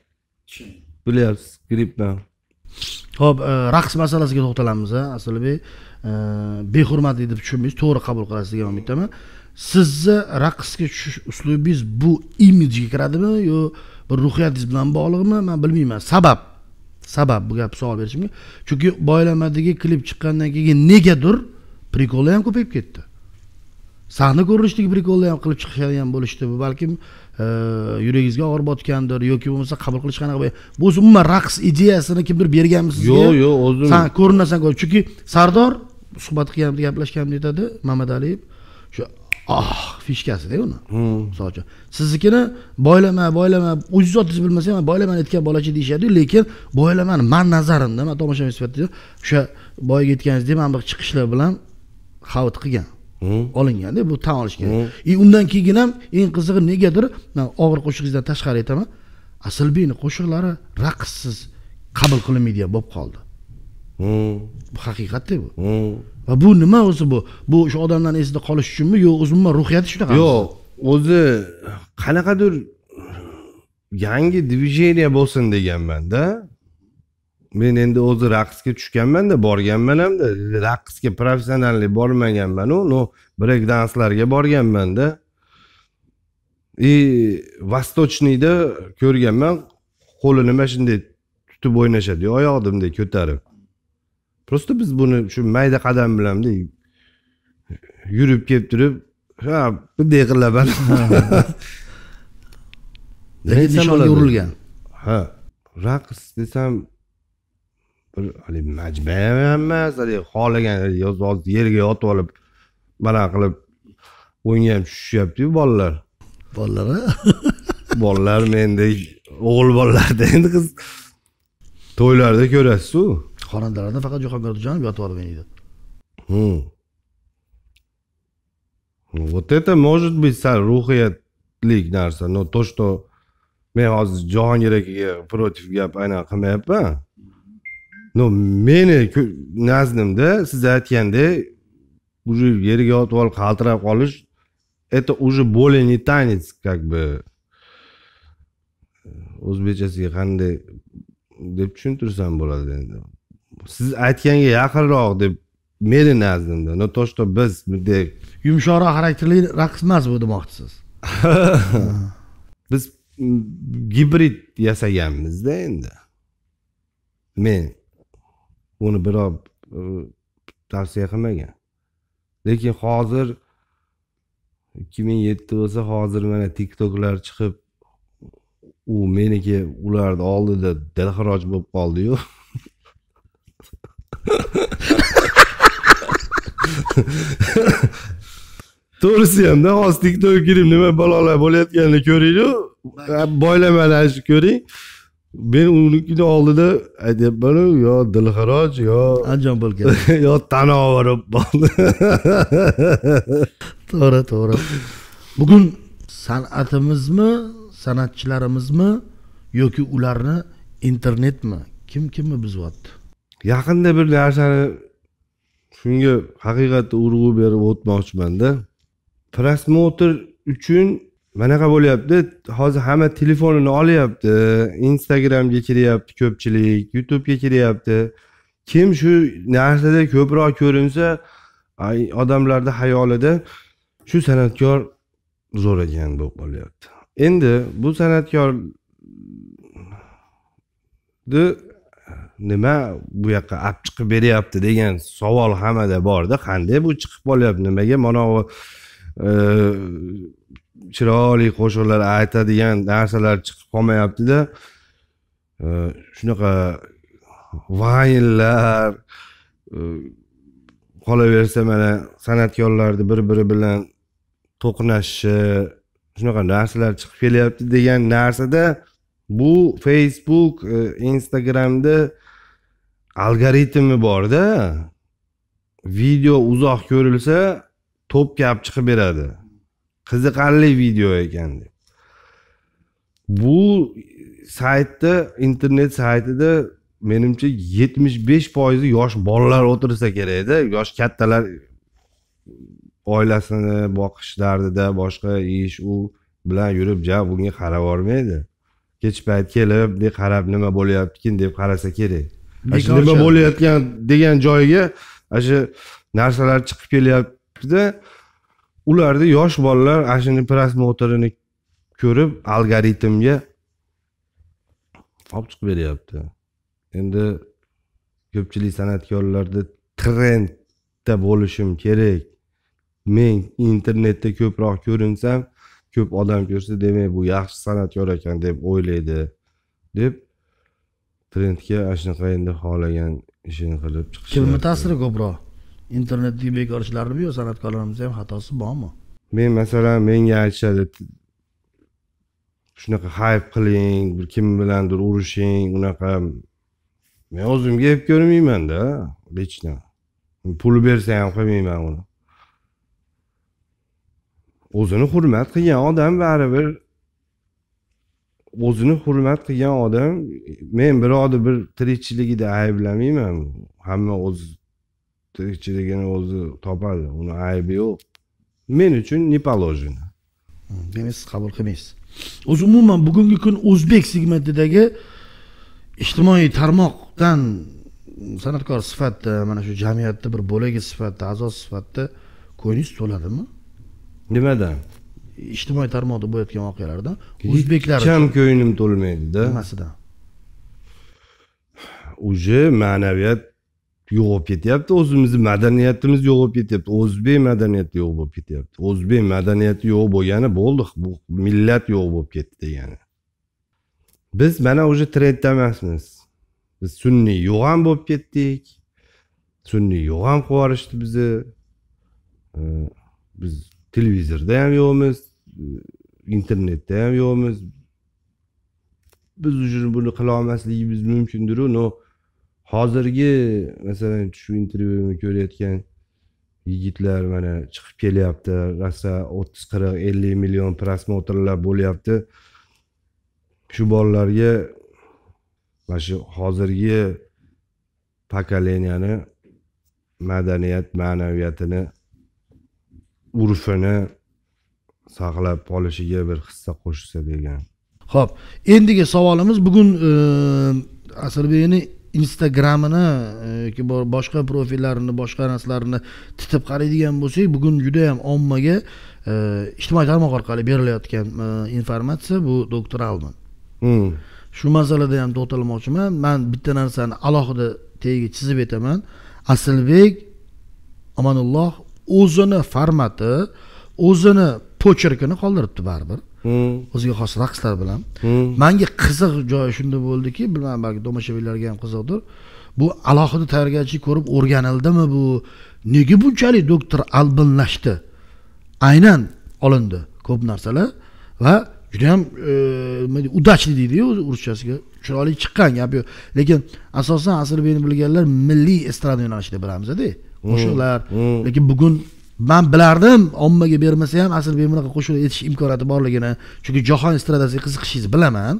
bilyapsiz grippdan ho'p e, raqs masalasiga to'xtalamiz asalbek e, behurmatlik deb tushunmaysiz to'g'ri qabul qilasiz degan umiddaman sizni raqsga tushish uslubingiz bu imijga kiradimi yo bir ruhiyatingiz bilan bog'liqmi man bilmayman sabab sabab bu gapni savol berishimga chunki boylamadagi klip chiqqandan keyin negadir prikollar ham ko'payib ketdi sahna ko'rinishidagi prikollar ham qilib chiqishadigan bo'lishdi bu balkim yuragingizga og'ir botgandir yoki bo'lmasa qabul qilish qanaqa bu o'zi umuman raqs ideyasini kimdir berganmi sizga yo'q yo'q o'zim san ko'rinasan chunki sardor suhbat qilganimda gaplashganimda aytadi mamadaliyev shu oh ah, fishkasida uni misol hmm. uchun siznikini boylama boylama o'zingiz otingizni bilmasa ham boylamani aytgan bolachi deyishadiyu lekin boylamani man nazarimda man tomoshabin sifatida o'sha boyaga aytganingizdek mana bu chiqishlar bilan havit qilgan Hmm. olinganda bu tan olish kerak и hmm. e, undan keyin ham eng qizig'i negadir man og'ir qo'shiqingizdan tashqari aytaman aslbekni qo'shiqlari raqssiz qabul qilinmaydigan bo'lib qoldi hmm. bu haqiqatda bu va bu nima o'zi bu bu o'sha odamlarni esida qolish uchunmi yo umuman ruhiyati shunaqa yo'q o'zi qanaqadir yangi движение bo'lsin deganmanda men endi o'zi raqsga tushganmanda borganman hamda raqsga professionalniy bormaganmanu ну brek danslarga borganmanda и vostochniyda ko'rganman qo'lini mana shunday tutib o'ynashadi oyog'ini bunday ko'tarib просто biz buni shu mayda qadam bilan bunday yurib kelib turib ha bunday qilaman lekin urilgan ha raqs desam haligi majbam ham emas haligi xohlagan yerga yotib olib mana qilib o'yinga ham tushishyaptiyu bolalar bolalar bolalar mendek o'g'il bolalarda endi qiz to'ylarda ko'rasizu xonandalarda faqat jahongir otajonov yotib deydi вот это может быть sal ruhiyatlik narsa но то что men hozir jahongir akaga против gap aynan qilmayapman no meni nazdimda siz aytgandek уже yerga yotib olib qaltirab qolish это уже более не танец как бы э, o'zbekchasiga qanday deb tushuntirsam bo'ladi endi siz aytganga yaqinroq deb meni nazdimda но то что biz bunday yumshoqroq xarakterli raqs emas bu demoqchisiz biz gibrid yasaganmizda endi men uni birov e, tavsiya qilmagan lekin hozir ikki ming yetti bo'lsa hozir mana tiktoklar chiqib u meniki ularni oldida dilxiroj bo'lib qoldiyu to'g'risi hamda hozir tiktokka kirib nima balolar bo'layotganini ko'ringu boylamani ko'ring men unikini oldida aytyapmanu yo dilxiroj yo andijon bo'lgan yo tanovarib to'g'ri to'g'ri bugun san'atimizmi san'atchilarimizmi yoki ularni internetmi kim kimni buzyapti yaqinda bir narsani shunga haqiqatda urg'u berib o'tmoqchimanda prosmotr uchun manaqa bo'lyapti hozir hamma telefonini olyapti instagramga kiryapti ko'pchilik youtubega kiryapti kim shu narsada ko'proq ko'rinsa odamlarni xayolida shu san'atkor zo'r ekan bo'lib qolyapti endi bu san'atkorni nima bu yoqqa olib chiqib beryapti degan savol hammada borda qanday bu chiqib qolyapti nimaga mana chiroyli qo'shiqlar aytadigan narsalar chiqib qolmayaptida shunaqa vaynlar e, qolaversa mana san'atkorlarni bir biri bilan to'qnashishi shunaqa narsalar chiqib kelyapti degan narsada bu facebook e, instagramda algoritmi borda video uzoq ko'rilsa to'p gap chiqib beradi qiziqarli video ekan deb bu saytda internet saytida menimcha yetmish besh foizi yosh bolalar o'tirsa kerakda yosh kattalar oilasini boqish dardida boshqa ish u bilan yurib ja bunga qarab yubormaydi kech payt kelib bunday qarab nima bo'lyaptikin deb qarasa kerak nima bo'layotgan degan joyiga ana shu narsalar chiqib kelyaptida ularda yosh bolalar ana shuni просмотrini ko'rib algoritmga olib chiqib beryapti endi ko'pchilik san'atkorlarda trendda bo'lishim kerak men internetda ko'proq ko'rinsam ko'p odam ko'rsa demak bu yaxshi san'atkor ekan deb o'ylaydi deb trendga ana shunaqa endi xohlagan ishini qilib chiqish kimni ta'siri ko'proq internetni bekor yo yo'q san'atkorlarimizni ham xatosi bormi men masalan menga aytishadi shunaqa hayp qiling bir kim bilandir urushing unaqa men o'zimga yeb ko'rmaymanda лично pul bersa ham qilmayman uni o'zini hurmat qilgan odam baribir o'zini hurmat qilgan odam men birovni bir tirikchiligida ayblamayman hamma o'z tirikchiligini o'zi topadi uni aybi yo'q men uchun не положено demak siz qabul qilmaysiz o'zi umuman bugungi kun o'zbek segmentidagi ijtimoiy tarmoqdan san'atkor sifatida mana shu jamiyatni bir bo'lagi sifatida a'zosi sifatida ko'nglingiz to'ladimi nimadan ijtimoiy tarmoqda bo'layotgan voqealardan o'zbeklar hech ham ko'nglim to'lmaydida nimasidan уже ma'naviyat yo'qolib ketyapti o'zimizni madaniyatimiz yo'qolib ketyapti o'zbek madaniyati yo'q bo'lib ketyapti o'zbek madaniyati yo'q bo'lgani bo'ldi bu millat yo'q bo'lib ketdi degani biz mana уже trendda emasmiz biz sunniy yo'q ham bo'lib ketdik sunniy yo'q ham qilib yuborishdi bizni biz televizorda ham yo'qmiz internetda ham yo'qmiz biz uchun buni qila olmasligimiz mumkindiru но hozirgi masalan shu intervyuni ko'rayotgan yigitlar mana chiqib kelyapti rosa o'ttiz qirq ellik million prosmotrlar bo'lyapti shu bolalarga mana shu hozirgi pokoleniyani madaniyat ma'naviyatini urfini saqlab qolishiga bir hissa qo'shsa degan ho'p endigi savolimiz bugun e, asadbekni instagramini e, yoki boshqa profillarini boshqa narsalarini titib qaraydigan bo'lsak bugun juda yam ommaga e, ijtimoiy tarmoq orqali berilayotgan e, informatsiya bu doktor alman hmm. shu masalada ham to'xtalmoqchiman man bitta narsani alohida tagiga chizib aytaman aslbek omonulloh o'zini formati o'zini почеркini qoldiribdi baribir Hmm. o'ziga xos raqslar bilan hmm. manga qiziq joyi shunda bo'ldiki bilmayman balki tomoshabinlarga ham qiziqdir bu alohida tayyorgarchilik ko'rib o'rganildimi bu nega bunchalik doktor albinlashdi aynan olindi ko'p narsalar va judayam e, удачный deydiyu ruschasiga chiroyli chiqqan gap yo'q lekin asosan asrbekni bilganlar milliy estrada yo'nalishida bilamizda hmm. qo'shiqlar lekin bugun man bilardim ommaga bermasa ham asl bunaqa qo'shiq aytish imkoniyati borligini chunki jahon estradasiga qiziqishingizni bilaman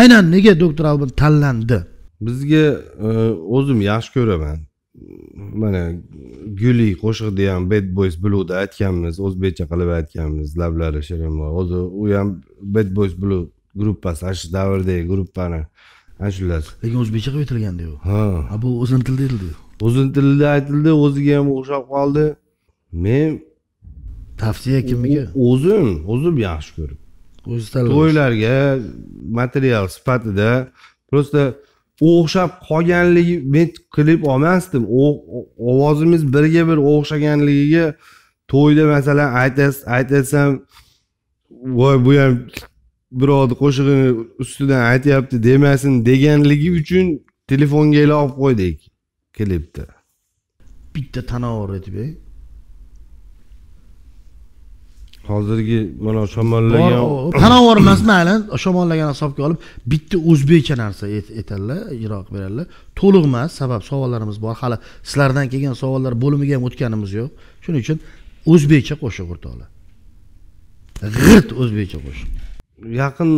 aynan nega doktor albin tanlandi bizga e, o'zim yaxshi ko'raman mana guli qo'shiqda ham bad boys bluda aytganmiz o'zbekcha qilib aytganmiz lablari shirin o'zi u ham bad boys blue gruppasi ana shu davrdagi gruppani ana shular lekin o'zbekcha qilib aytilganda ha bu o'zini tilida aytildi o'zini tilida aytildi o'ziga ham o'xshab qoldi men tavsiya kimga o'zim o'zim yaxshi ko'rib to'ylarga material sifatida просто o'xshab qolganligi men qilib olmasdim ovozimiz birga bir o'xshaganligiga to'yda masalan aytsam voy bu ham birovni qo'shig'ini ustidan aytyapti demasin deganligi uchun telefonga ila olib qo'ydik klipni bitta tanovvur etib hozirgi mana shamollagan tanovvor emas mayli shamollagan hisobga olib bitta o'zbekcha narsa aytadilar iroq beradilar to'liq emas sabab savollarimiz bor hali sizlardan kelgan savollar bo'limiga ham o'tganimiz yo'q shuning uchun o'zbekcha qo'shiq o'rtoqlar g'irt o'zbekcha qo'shiq yaqin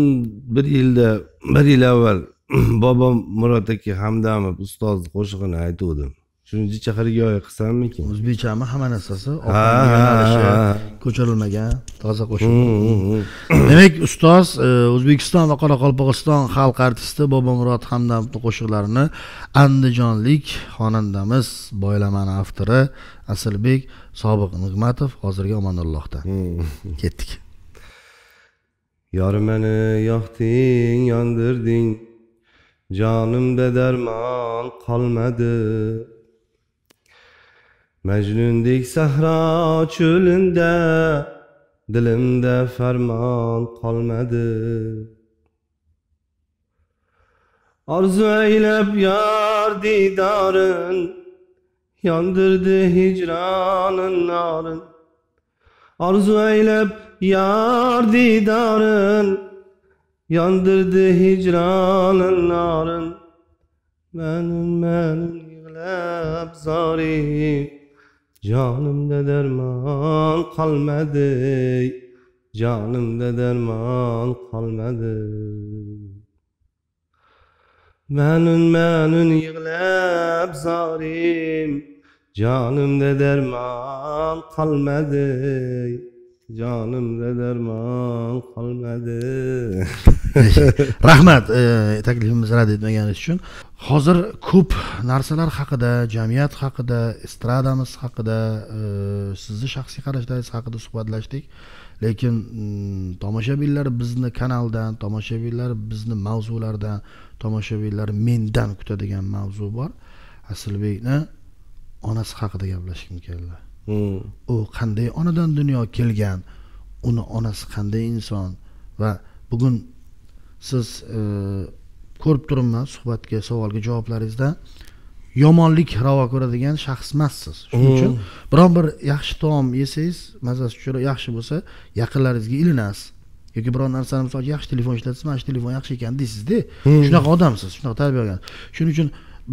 bir yilda bir yil avval bobom murod aka hamdamov ustozni qo'shig'ini aytuvdim shuni jicha qirga qilsammikin o'zbekchami hamma narsasi ko'chirilmagan toza qo'shilgan mm, mm, mm, demak ustoz e, o'zbekiston va qoraqalpog'iston xalq artisti bobomurod hamdamov qo'shiqlarini andijonlik xonandamiz boylamani avtori asilbek sobiq nig'matov hozirgi omonullohda ketdik yor meni yoqding yondirding jonimda darmon qolmadi Mecnündik sahra çölünde Dilimde ferman kalmadı Arzu eylep yar didarın Yandırdı hicranın narın Arzu eylep yar didarın Yandırdı hicranın narın Benim benim yığlep zarim Canımda derman kalmadı Canımda derman kalmadı Mənün mənün yığləb zarim Canımda derman kalmadı Canımda derman kalmadı Rahmat e, taklifimiz rad etməyəniz üçün hozir ko'p narsalar haqida jamiyat haqida estradamiz haqida e, sizni shaxsiy qarashlaringiz haqida suhbatlashdik lekin mm, tomoshabinlar bizni kanaldan tomoshabinlar bizni mavzulardan tomoshabinlar mendan kutadigan mavzu bor asilbekni onasi haqida gaplashgim keldi hmm. u qanday onadan dunyoga kelgan uni onasi qanday inson va bugun siz e, ko'rib turibman suhbatga savolga javoblaringizdan yomonlik ravo ko'radigan shaxs emassiz shuning hmm. uchun biron bir yaxshi taom yesangiz mazasi juda yaxshi bo'lsa yaqinlaringizga ilinasiz yoki biror narsani misol uchun yaxshi telefon ishlatsiz mana shu telefon yaxshi ekan deysizda hmm. shunaqa odamsiz shunaqa tarbiya olgan shuning uchun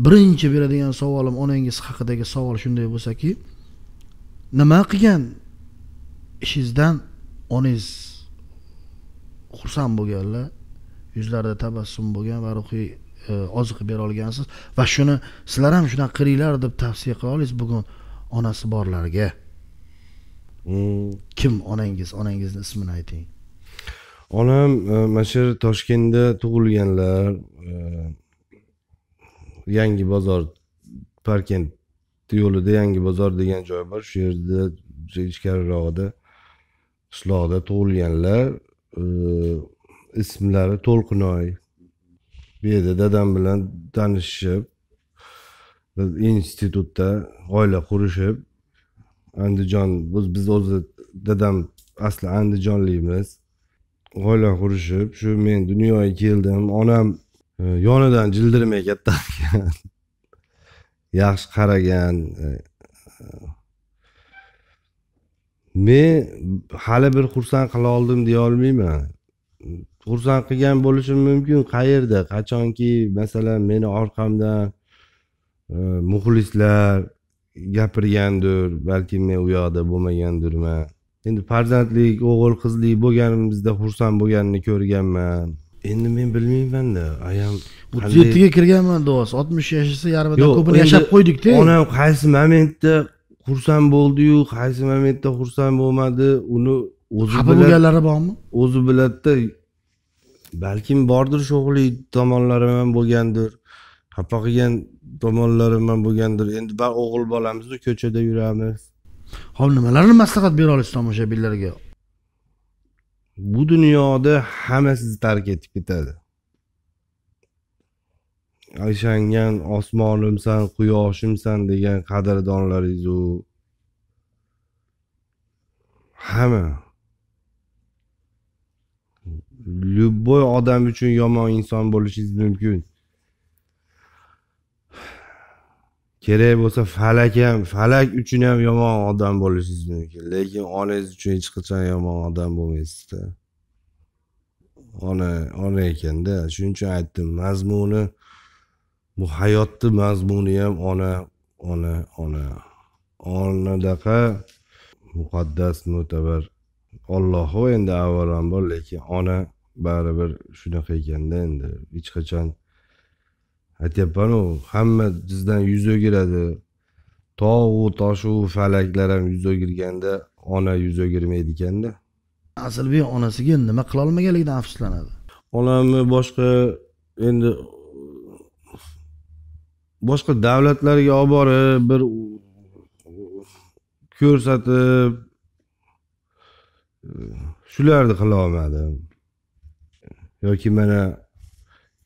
birinchi beradigan savolim onangiz haqidagi savol shunday bo'lsaki nima qilgan ishingizdan onangiz xursand bo'lganlar yuzlarida tabassum bo'lgan va ruhiy e, oziq bera olgansiz va shuni sizlar ham shunaqa qilinglar deb tavsiya qila olasiz bugun onasi borlarga hmm. kim onangiz onangizni ismini ayting onam e, mana shu yerda toshkentda tug'ilganlar e, yangi bozor parkent yo'lida yangi bozor degan joy bor shu yerda ichkarirog'ida qishloqda tug'ilganlar ismlari to'lqinoy bu yerda dadam bilan tanishishib biz institutda oila qurishib andijon biz biz o'zi dadam asli andijonlikmiz oila qurishib shu men dunyoga keldim onam e, yonidan jildirmay qilgan yaxshi qaragan e, e. men hali bir xursand qila oldim deya olmayman xursand qilgan bo'lishim mumkin qayerda qachonki masalan meni orqamdan e, muxlislar gapirgandir balki men u yoqda bo'lmagandirman endi farzandlik o'g'il qizlik bo'lganimizda xursand bo'lganini ko'rganman endi men bilmaymanda ayam o'ttiz yettiga kirganman duosi oltmish yashasa yarmidan ko'pini yashab qo'ydikda onam qaysi momentda xursand bo'ldiyu qaysi momentda xursand bo'lmadi uni o'zi xafa bo'lganlari bormi o'zi biladida balkim bordir sho'xli tomonlarim ham bo'lgandir xafa qilgan tomonlarim ham bo'lgandir endi o'g'il bolamizni ko'chada yuramiz hop nimalarni maslahat bera olasiz tomoshabinlarga bu dunyoda hamma sizni tark etib ketadi ishongan osmonimsan quyoshimsan degan qadrdonlaringizu hamma любой odam uchun yomon inson bo'lishingiz mumkin kerak bo'lsa falak ham falak uchun ham yomon odam bo'lishingiz mumkin lekin onangiz uchun hech qachon yomon odam bo'lmaysizda ona ona ekanda shuning uchun aytdim mazmuni bu hayotni mazmuni ham ona ona ona onadaqa muqaddas mo'tabar ollohu endi avvalambor lekin ona baribir shunaqa ekanda endi hech qachon aytyapmanu hamma bizdan yuz o'giradi tog'u toshu falaklar ham yuz o'girganda ona yuz o'girmaydi ekanda asilbek onasiga nima qilolmaganligidan afsuslanadi onamni boshqa endi boshqa davlatlarga olib borib bir ko'rsatib shularni qila olmadim yoki mana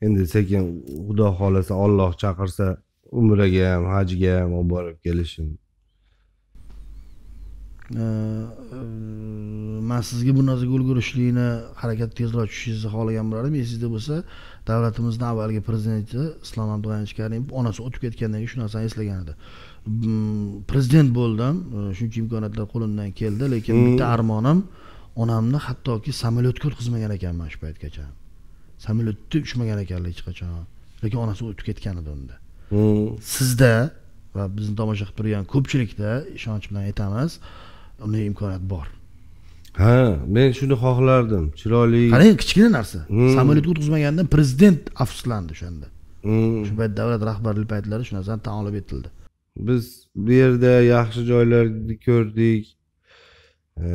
endi sekin xudo xohlasa olloh chaqirsa umraga ham hajga ham olib borib kelishim man sizga bu narsaga ulgurishlikni harakat tezroq tushishingizni xohlagan bo'lardim esingizda bo'lsa davlatimizni avvalgi prezidenti islom abdug'aniyevich karimov onasi o'tib ketgandan keyin shu narsani eslagan edi mm, prezident bo'ldim shuncha imkoniyatlar qo'limdan keldi lekin bitta hmm. armonim onamni hattoki samolyotga o'tqizmagan ekanman shu paytgacha samolyotda uchmagan ekanlar hech qachon lekin onasi o'tib ketgan edi unda sizda va bizni tomosha qilib turgan ko'pchilikda ishonch bilan aytamiz bunday imkoniyat bor ha men shuni xohlardim chiroyli qarang kichkina narsa samolyotga o'tqizmagandan prezident afsuslandi o'shanda shu payt davlat rahbarlik paytlari shu narsani tan olib etildi biz bu yerda yaxshi joylarni ko'rdik e,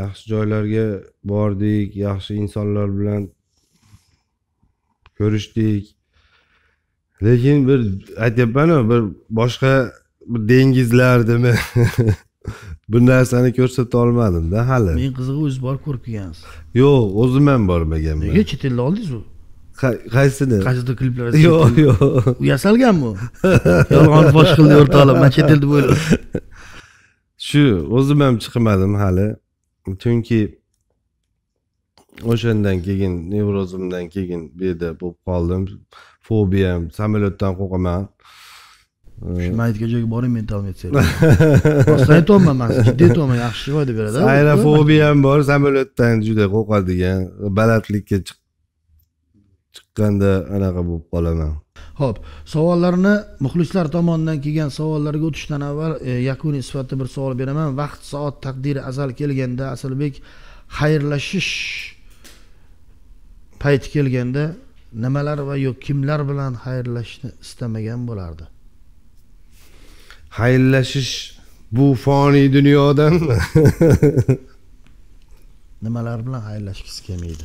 yaxshi joylarga bordik yaxshi insonlar bilan ko'rishdik lekin bir aytyapmanu bir boshqa bir dengizlar dengizlardimi bir narsani ko'rsata olmadimda hali men qizig'i o'ziz borib ko'rib kelgansiz yo'q o'zim ham bormaganman nega chet elda oldingizu qaysini qaysidir kliplar yo'q yo'q u yasalganmi yolg'on fosh qildi o'rtoqlar man chet elda deb o'yladim shu o'zim ham chiqmadim hali chunki o'shandan keyin nevrozimdan keyin buyerda bo'lib qoldim fobiyam samolyotdan qo'rqaman shu joyga boring mentalniy terapiya rostdan aytyapman man jiddiy aytyapman yaxshi foyda beradi aerofobiyam bor samolyotdan juda qo'rqadigan balandlikka chiqqanda anaqa bo'lib qolaman ho'p savollarni muxlislar tomonidan kelgan savollarga o'tishdan avval e, yakuniy sifatida bir savol beraman vaqt soat taqdiri azal kelganda asalbek xayrlashish payti kelganda nimalar va yo kimlar bilan xayrlashishni istamagan bo'lardi xayrlashish bu foniy dunyodanmi nimalar bilan xayrlashgisi kelmaydi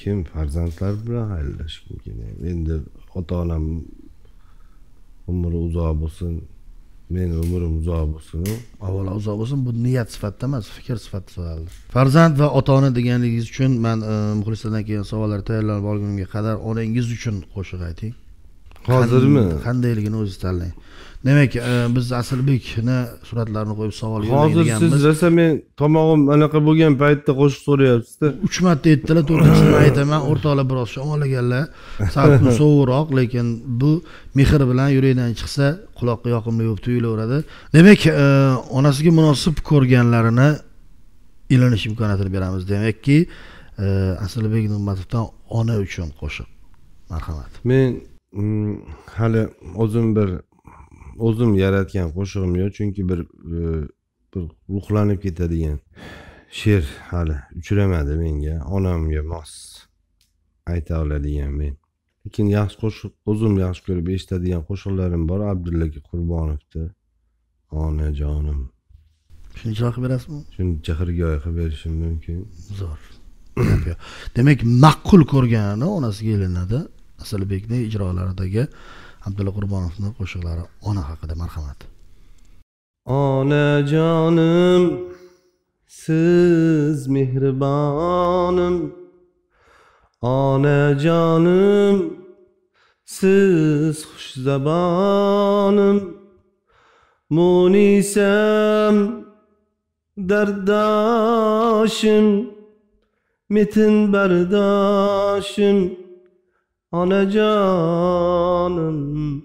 kim farzandlar bilan xayrlashgim kelmaydi endi ota onam umri uzoq bo'lsin meni umrim uzoq bo'lsin avvalo uzoq bo'lsin bu niyat sifatida emas fikr sifatida so'raldi farzand va ota ona deganligingiz uchun man e, muxlislardan kelgan savollar tayyorlanib olgunimga qadar onangiz uchun qo'shiq ayting hozirmi qandayligini o'zingiz tanlang demak e, biz asilbekni suratlarini qo'yib savol hozir siz rosa men tomog'im anaqa bo'lgan paytda qo'shiq so'rayapsizda uch marta aytdilar to'rtinchisini aytaman o'rtoqlar biroz shamollaganlar sal sovuqroq lekin bu mehr bilan yurakdan chiqsa quloqqa yoqimli bo'lib tuyulaveradi demak e, onasiga munosib ko'rganlarini ilinish imkoniyatini beramiz demakki e, asilbek nurmatovdan ona uchun qo'shiq marhamat men mm, hali o'zim bir o'zim yaratgan qo'shig'im yo'q chunki bir e, bir ruhlanib ketadigan she'r hali uchramadi menga onamga mos ayta oladigan men lekin yaxshi qo'shiq o'zim yaxshi ko'rib eshitadigan qo'shiqlarim bor abdulla qurbonovni onajonim shuncha qilib berasizmi shuncha xirgoyi qilib berishim mumkin zo'r demak ma'qul ko'rgani onasiga ilinadi asalbekni ijrolaridagi abdulla qurbonovni qo'shiqlari ona haqida marhamat canım siz mehribonim canım siz xushzabonim munisam dardoshim metin bardoshim Ane canım,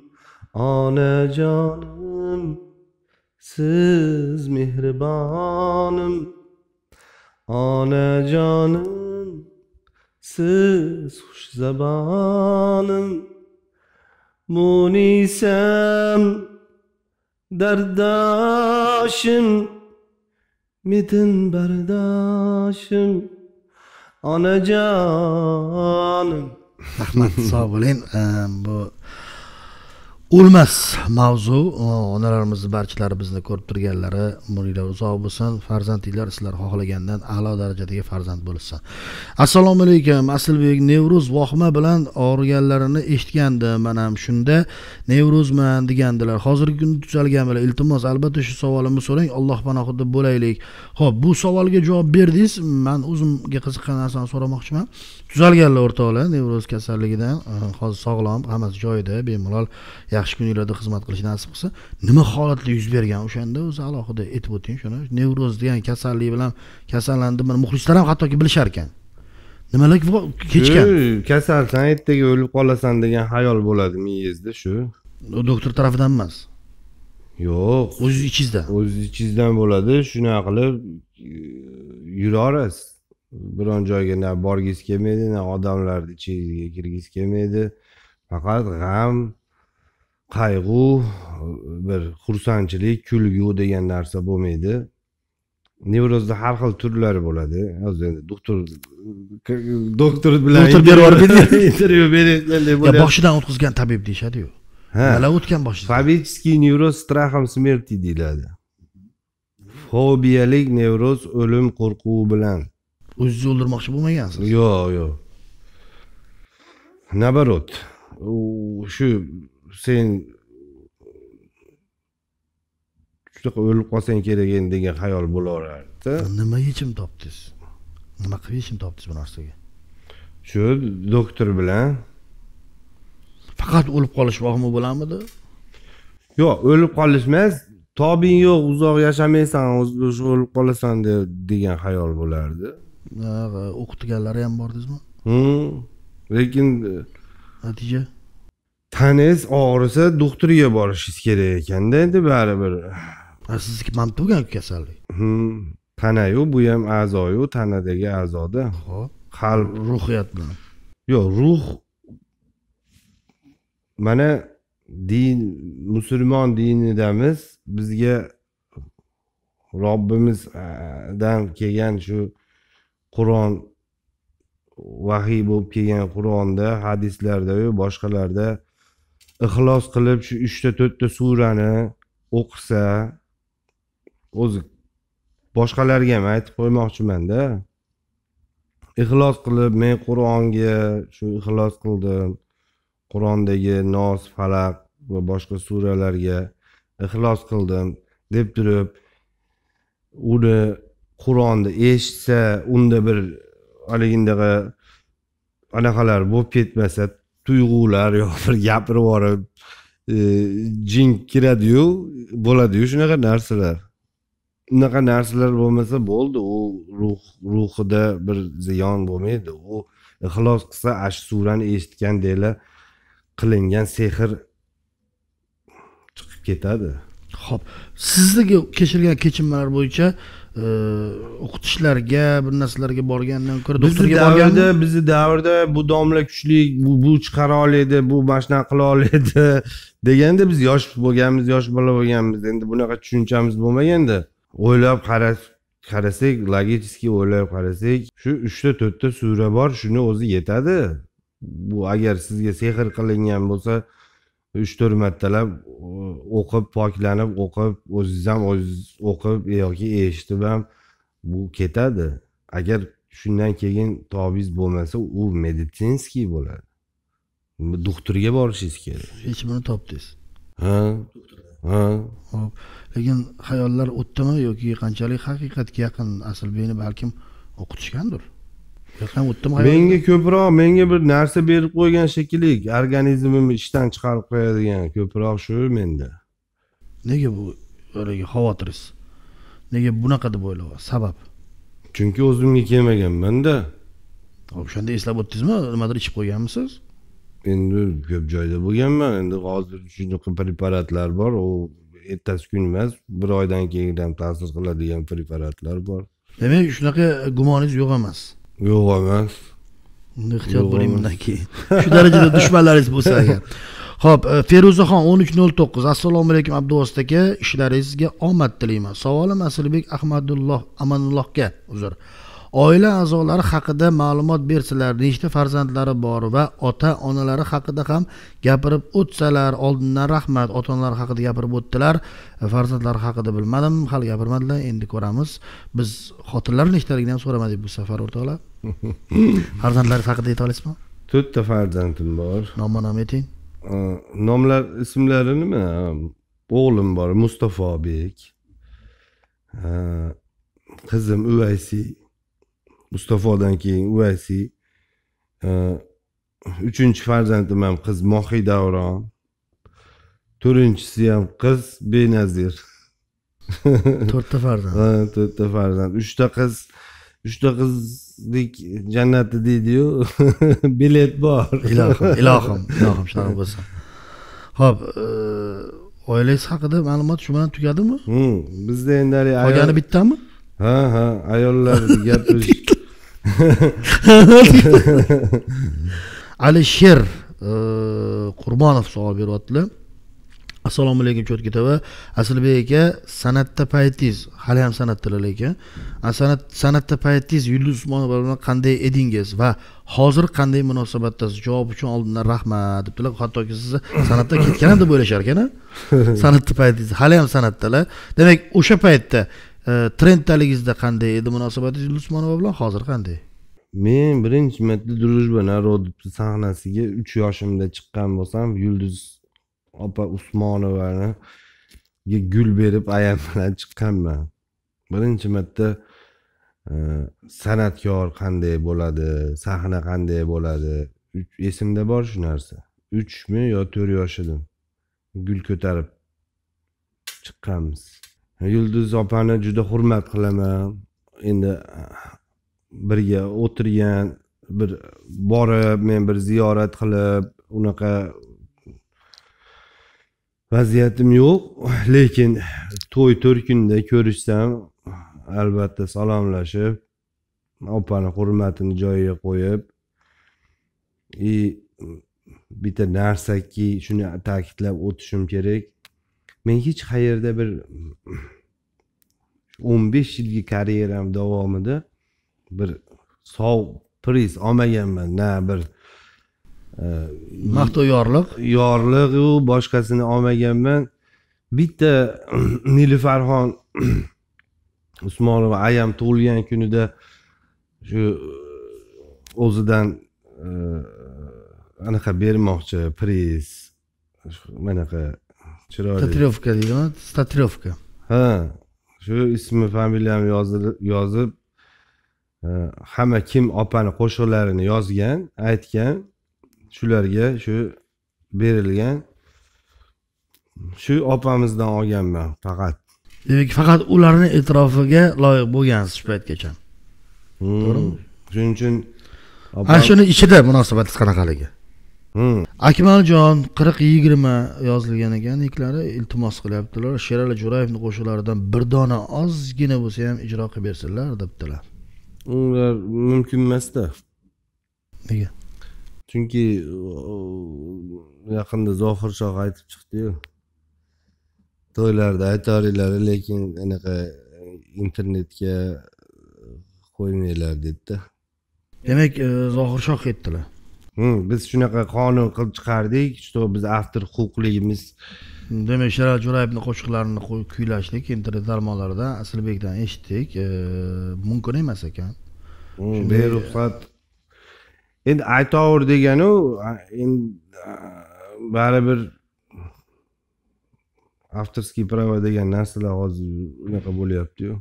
ane canım, siz mihribanım. Ane canım, siz hoş zabanım. Munisem, derdaşım, midin berdaşım. Ane canım, rahmat sog' bo'ling bu o'lmas mavzu onalarimizni barchalari bizni ko'rib turganlari umringlar uzoq bo'lsin farzandinglar sizlar xohlagandan a'lo darajadagi farzand bo'lishsin assalomu alaykum aslibek nevruz vohma bilan og'riganlarini eshitgandim man ham shunda nevruzman degandilar hozirgi kunda tuzalganmilar iltimos albatta shu savolimni so'rang alloh panohida bo'laylik ho'p bu savolga javob berdingiz man o'zimga qiziqqan narsani so'ramoqchiman tuzalganlar o'rtoqlar nevruz kasalligidan hozir sog'lom hammasi joyida bemalol yaxshi kunlarda xizmat qilish nasib qilsa nima holatda yuz bergan o'shanda o'zi alohida aytib o'ting shuni nevroz degan kasallik bilan kasallandim mana muxlislar ham hattoki bilishar ekan nimalar kechgan kasalsan ertaga o'lib qolasan degan hayol bo'ladi miyangizda shu doktor tarafidan emas yo'q o'z ichingizdan o'z ichingizdan bo'ladi shunaqa qilib e, yuraverasiz biron joyga na borgingiz kelmaydi na odamlarni ichingizga kirgingiz kelmaydi faqat g'am qayg'u bir xursandchilik kulgu degan narsa bo'lmaydi nevrozni har xil turlari bo'ladi hozir endi doktor doktor bilan doktor berib yubormaydi intervyu berayotganda boshidan o'tkazgan tabib deyishadiyu ha nimalar o'tgan boshidan фобический nevroz страхом смерти deyiladi fobiyalik nevroz o'lim qo'rquvi bilan o'zingizni o'ldirmoqchi bo'lmagansiz yo'q yo'q наоборот shu sen shunaqa o'lib qolsang kerak endi degan xayol bo'laverardida nima yechim topdingiz nima qilib yechim topdingiz bu narsaga shu doktor bilan faqat o'lib qolish vohmi bo'lamidi yo'q o'lib qolish emas tobing yo'q uzoq yashamaysan o'sha o'lib qolasan degan xayol bo'lardi o'qitganlari ham dedizmi hmm. lekin e, natija tanangiz og'risa doktorga borishingiz kerak ekanda endi baribir sizniki man tug'ilgan kasallik hmm, tanayu bu ham a'zoyu tanadagi a'zoda ho'p qalb ruhiyat bilan yo'q ruh mana din musulmon dinidamiz bizga robbimizdan kelgan shu qur'on vahiy bo'lib kelgan qur'onda hadislarda boshqalarda ixlos qilib shu uchta to'rtta surani o'qisa o'zi boshqalarga ham aytib qo'ymoqchimanda ixlos qilib men qur'onga shu ixlos qildim qur'ondagi nos falaq va boshqa suralarga ixlos qildim deb turib uni qur'onni eshitsa unda bir haligindaqa anaqalar bo'lib ketmasa tuyg'ular yo bir gapirib yuborib e, kiradiyu bo'ladiyu shunaqa narsalar unaqa narsalar bo'lmasa bo'ldi u ruh ruhida bir ziyon bo'lmaydi u ixlos qilsa ana shu surani eshitgandeklar qilingan sehr chiqib ketadi ho'p sizniki kechirgan kechinmalar bo'yicha o'qitishlarga bir narsalarga borgandan ko'ra bizni davrda bizni davrda bu domla kuchli bu bu chiqara oladi bu mana shunaqa qila oladi deganda biz yosh bo'lganmiz yosh bola bo'lganmiz endi bunaqa tushunchamiz bo'lmaganda o'ylab qarasak logicheski o'ylab qarasak shu uchta to'rtta sura bor shuni o'zi yetadi bu agar sizga sehr qilingan bo'lsa uch to'rt martalab o'qib poklanib o'qib o'zingiz ham o'zingiz o'qib yoki eshitib ham bu ketadi agar shundan keyin tobingiz bo'lmasa u meditsinskiy bo'ladi doktorga borishingiz kerak yechimini topdingiz ha ha hop lekin xayollar o'tdimi yoki qanchalik haqiqatga yaqin asl aslbekni balkim o'qitishgandir menga ko'proq menga bir narsa berib qo'ygan shekilli organizmimni ishdan chiqarib qo'yadigan ko'proq shu menda nega bu haligi xavotirsiz nega bunaqa deb o'ylayapsiz sabab chunki o'zimga kelmaganmanda o'shanda eslab o'tdingizmi nimadir ichib qo'yganmisiz endi ko'p joyda bo'lganman endi hozir shunaqa preparatlar bor u ertasi kun emas bir oydan keyin ham ta'sir qiladigan preparatlar bor demak shunaqa gumoningiz yo'q emas yo'q emas ehtiyot bo'ling bundan keyin shu darajada dushmanlaringiz bo'lsa agar ho'p e, feruzaxon o'n uch nol to'qqiz assalomu alaykum abduvosit aka ishlaringizga omad tilayman savolim asilbek ahmadulloh amanullohga uzr oila a'zolari haqida ma'lumot bersalar nechta farzandlari bor va ota onalari haqida ham gapirib o'tsalar oldindan rahmat ota onalar haqida gapirib o'tdilar farzandlari haqida bilmadim hali gapirmadilar endi ko'ramiz biz xotinlar nechtaligini ham so'ramadik bu safar o'rtoqlar farzandlaringiz haqida ayta olasizmi to'rtta farzandim bor nomma nom ayting nomlar ismlari nima o'g'lim bor mustafobek qizim uvaysiy mustafodan keyin uvaysi e, uchinchi farzandim ham qiz mohiy davron to'rtinchisi ham qiz benazir to'rtta farzand ha to'rtta farzand uchta qiz uchta qizlik jannati deydiyu bilet bor ilohim ilohim ilohim shunaqa bo'lsin ho'p e, oilangiz haqida ma'lumot shu bilan tugadimi hmm, bizda endi haligi qolgani bittami ha ha ayollar gapirish alisher e, qurbonov savol beryaptilar assalomu alaykum cho'tka tv asilbek aka san'atda paytingiz hali ham san'atdalar ekan san'at san'atda paytingiz yulduz usmonova bilan qanday edingiz va hozir qanday munosabatdasiz javob uchun oldindan rahmat debdilar hattoki sizni san'atdan ketgan ham deb o'ylashar ekan san'atda paytingiz hali ham san'atdalar demak o'sha paytda E, trenddaligingizda qanday edi munosabatingiz usmonova bilan hozir qanday men birinchi marta дружба народов sahnasiga uch yoshimda chiqqan bo'lsam yulduz opa usmonovani gul berib ayam bilan chiqqanman birinchi marta e, san'atkor qanday bo'ladi sahna qanday bo'ladi esimda bor shu narsa uchmi yo to'rt yosh edim gul ko'tarib chiqqanmiz yulduz opani juda hurmat qilaman endi birga o'tirgan bir borib men bir ziyorat qilib unaqa vaziyatim yo'q lekin to'y kunda ko'rishsam albatta salomlashib opani hurmatini joyiga qo'yib и bitta narsaki shuni ta'kidlab o'tishim kerak men hech qayerda bir o'n besh yilgi karyeram davomida bir sovuq priz olmaganman na bir e, maqtov yorliq yorliqu boshqasini olmaganman bitta nilufarxon usmonova ayam tug'ilgan kunida shu e, o'zidan e, anaqa bermoqchi priz manaqa chiroyli tatirovka deydimi statrevka ha shu ismi familiyamni yozib hamma kim opani qo'shiqlarini yozgan aytgan shularga shu berilgan shu opamizdan olganman faqat demak faqat ularni e'tirofiga loyiq bo'lgansiz shu paytgacha hmm, to'g'rimi shuning uchun ana shuni ichida munosabatingiz qanaqaligi Hmm. akmaljon qirq yigirma yozilgan ekan niklari iltimos qilyaptilar sherali jo'rayevni qo'shiqlaridan bir dona ozgina bo'lsa ham ijro qilib bersinlar debdilar ular mumkin emasda nega chunki yaqinda zohir shoh aytib chiqdiyu to'ylarda aytoringlar lekin anaqa internetga qo'ymanglar dedida demak e, shoh aytdilar biz shunaqa qonun qilib chiqardik что biz avtor huquqligimiz demak sharof jo'rayevni qo'shiqlarini kuylashlik internet tarmoqlarida asilbekdan eshitdik mumkin emas ekan beruxsat endi aytovur deganu endi baribir авторский права degan narsalar hozir unaqa bo'lyaptiyu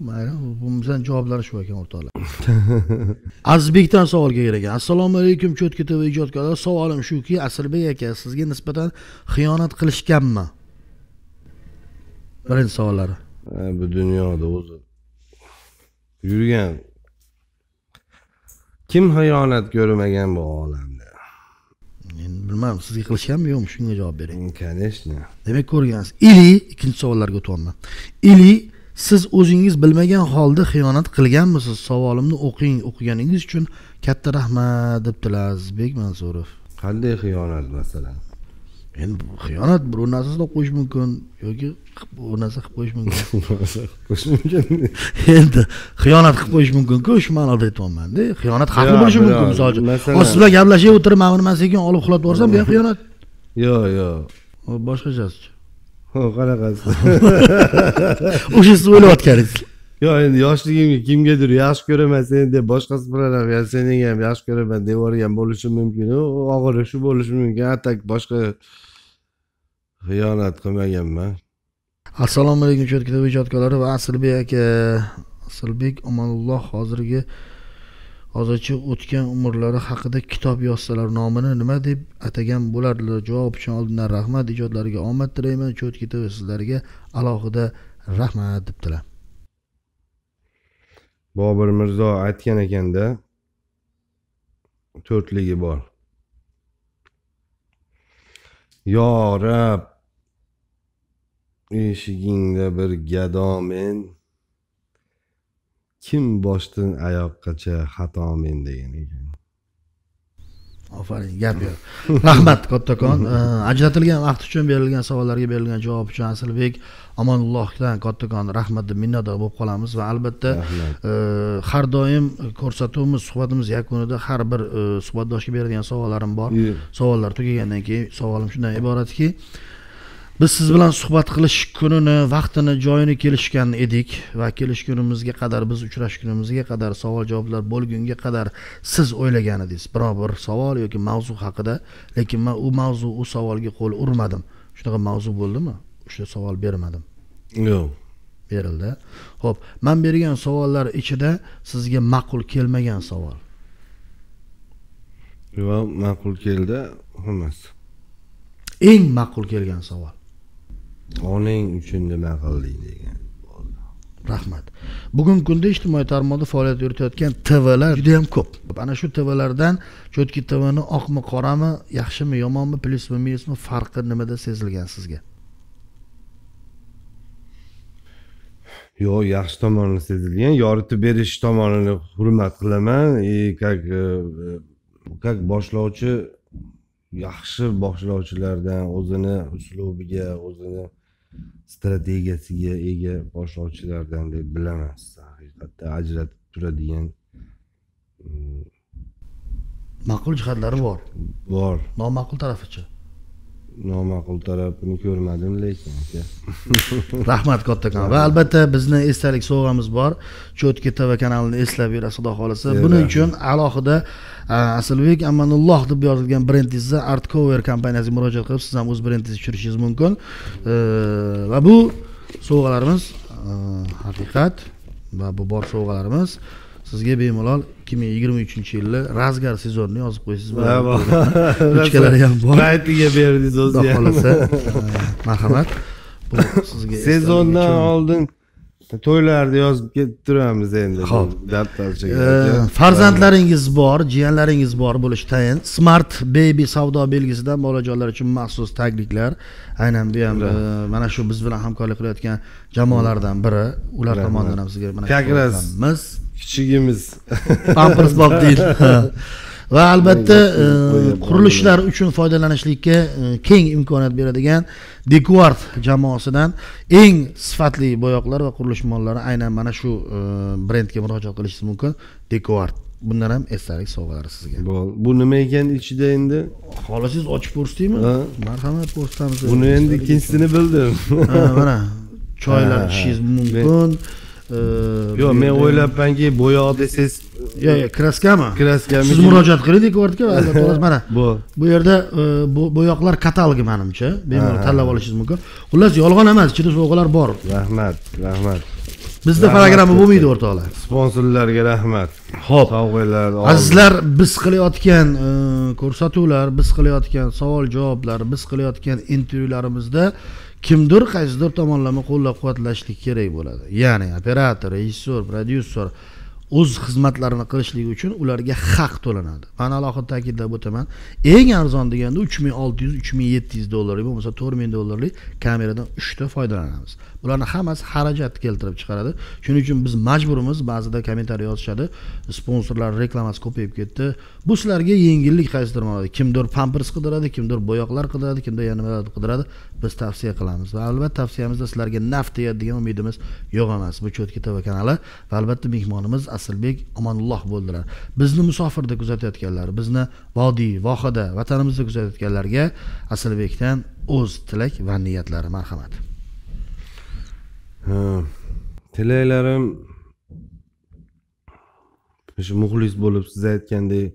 mayli bizani javoblari shu ekan o'rtoqlar azizbekdan savol kelgan ekan assalomu alaykum cho'tka tv ijodkorlar savolim shuki asrbek aka sizga nisbatan xiyonat qilishganmi birinchi savollari bu dunyoda o'zi yurgan kim xiyonat ko'rmagan bu olamda men bilmadim sizga qilishganmi yo'qmi shunga javob bering конечно demak ko'rgansiz ili ikkinchi savollarga o'tyapman ili siz o'zingiz bilmagan holda xiyonat qilganmisiz savolimni o'qing o'qiganingiz uchun katta rahmat debdilar azizbek mansurov qanday xiyonat masalan endi xiyonat biror narsa sotib qo'yish mumkin yoki bir narsa qilib qo'yish mumkin qo'yish endi xiyonat qilib qo'yish mumkinku shu ma'noda aytyapmanda xiyonat har xil bo'lishi mumkin misol uchun hozir bilan gaplashib o'tirib mana buni man sekin olib uxlatib yuborsam bu ham xiyonat yo'q yo'q boshqachasichi qanaqasi o'sha siz o'ylayotgan edingiz yo'q endi yoshligimga kimgadir yaxshi ko'raman seni deb boshqasi bilan ham yo seni ham yaxshi ko'raman deb yuborgan bo'lishi mumkin og'iri shu bo'lishi mumkin a так boshqa xiyonat qilmaganman assalomu alaykum cho'tkida ijodkorlari va asilbek aka asilbek omonulloh hozirgi hozircha o'tgan umrlari haqida kitob yozsalar nomini nima deb atagan bo'lardilar javob uchun oldindan rahmat ijodlariga omad tilayman cho'tki tv sizlarga alohida rahmat debdilar bobur mirzo aytgan ekanda to'rtligi bor yo rab eshigingda bir gado men kim boshdan oyoqqacha xato men degan ekan ofarin gap yo'q rahmat kattakon ajratilgan vaqt uchun berilgan savollarga berilgan javob uchun asilbek omonullohdan kattakon rahmat deb minnatdor bo'lib qolamiz va albatta har doim ko'rsatuvimiz suhbatimiz yakunida har bir suhbatdoshga beradigan savollarim bor savollar tugagandan keyin savolim shundan iboratki biz siz bilan suhbat qilish kunini vaqtini joyini kelishgan edik va kelishgunimizga qadar biz uchrashgunimizga qadar savol javoblar bo'lgunga qadar siz o'ylagan edingiz biror bir savol yoki mavzu haqida lekin man u mavzu u savolga qo'l urmadim shunaqa mavzu bo'ldimi o'sha savol bermadim yo'q berildi ho'p man bergan savollar ichida sizga ma'qul kelmagan savol yo'q ma'qul keldi hammasi eng ma'qul kelgan savol onang uchun nima qilding degan rahmat bugungi kunda ijtimoiy tarmoqda faoliyat yuritayotgan tvlar juda yam ko'p ana shu tvlardan cho'tki tvni oqmi qorami yaxshimi yomonmi plyusmi minusmi farqi nimada sezilgan sizga yo'q yaxshi tomoni sezilgan yoritib berish tomonini hurmat qilaman и как как boshlovchi yaxshi boshlovchilardan o'zini uslubiga o'zini strategiyasiga ega boshlovchilardan deb bilaman sizni haqiqatda ajratib turadigan mm, ma'qul jihatlari bor bor noma'qul tarafichi noma'qul tarafini ko'rmadim lekin aka rahmat kattakon va albatta bizni esdalik sovg'amiz bor cho'tki tv kanalini eslab yurasiz xudo xohlasa buning uchun alohida asilbek amanulloh deb yozilgan brendingizni art cover kompaniyasiga murojaat qilib siz ham o'z brendingizni tushirishingiz mumkin e, va bu sovg'alarimiz haqiqat va bu bor sovg'alarimiz sizga bemalol ikki ming yigirma uchinchi yilni razgar sezonni yozib qo'ysiz ruchkalari ham bor saytiga berdingiz o'zi xudo xohlasa marhamat bu sizga sezondan oldin to'ylarni yozib ketib turamiz endi ho'p farzandlaringiz bor jiyanlaringiz bor bo'lishi tayin smart baby savdo belgisidan bolajonlar uchun maxsus tagliklar aynan bu ham e, mana shu biz bilan hamkorlik qilayotgan jamoalardan biri ular tomonidan ham sizga mana shu taklifimiz kichigimiz pampers deyil deydi va albatta e, qurilishlar uchun foydalanishlikka e, keng imkoniyat beradigan dekuart jamoasidan eng sifatli bo'yoqlar va qurilish mollari aynan mana shu e, brendga murojaat qilishingiz mumkin dekuart bundan ham esdalik sovg'alari sizga bu nima ekan ichida endi xohlasangiz ochib ko'rsataymi marhamat ko'rsatamiz buni endi ikkinchisini bildim mana choylar ichishingiz mumkin yo'q men o'ylabmanki bo'yoq desangiz yo'q yo'q kraskami kraskami siz murojaat qiling ortga albatta mana bu yerda e, bo'yoqlar katalogi manimcha bemalol tanlab olishingiz mumkin xullas yolg'on emas ichida sovg'alar bor rahmat rahmat bizda programma bo'lmaydi o'rtoqlar sponsorlarga rahmat ho'p sovg'alar azizlar biz qilayotgan e, ko'rsatuvlar biz qilayotgan savol javoblar biz qilayotgan intervyularimizda kimdir qaysidir tomonlama qo'llab quvvatlashlik kerak bo'ladi ya'ni operator rejissor prodyuser o'z xizmatlarini qilishligi uchun ularga haq to'lanadi man alohida ta'kidlab o'taman eng arzon deganda uch ming olti yuz uch ming yetti yuz dollarlik bo'lmasa to'rt ming dollarlik kameradan uchta foydalanamiz bularni hammasi xarajat keltirib chiqaradi shuning uchun biz majburmiz ba'zida kommentariy yozishadi sponsorlar reklamasi ko'payib ketdi bu sizlarga yengillik qaysi manada kimdir pampers qidiradi kimdir bo'yoqlar qidiradi kimdir yana nimalar qidiradi biz tavsiya qilamiz va albatta tavsiyamizda sizlarga naf tegadi degan umidimiz yo'q emas bu cho'tki tv kanali va albatta mehmonimiz asilbek omonulloh bo'ldilar bizni musofirda kuzatayotganlar bizni vodiy vohada vatanimizda kuzatayotganlarga asilbekdan o'z tilak va niyatlari marhamat tilaklarim o'sha muxlis bo'lib siz aytgandek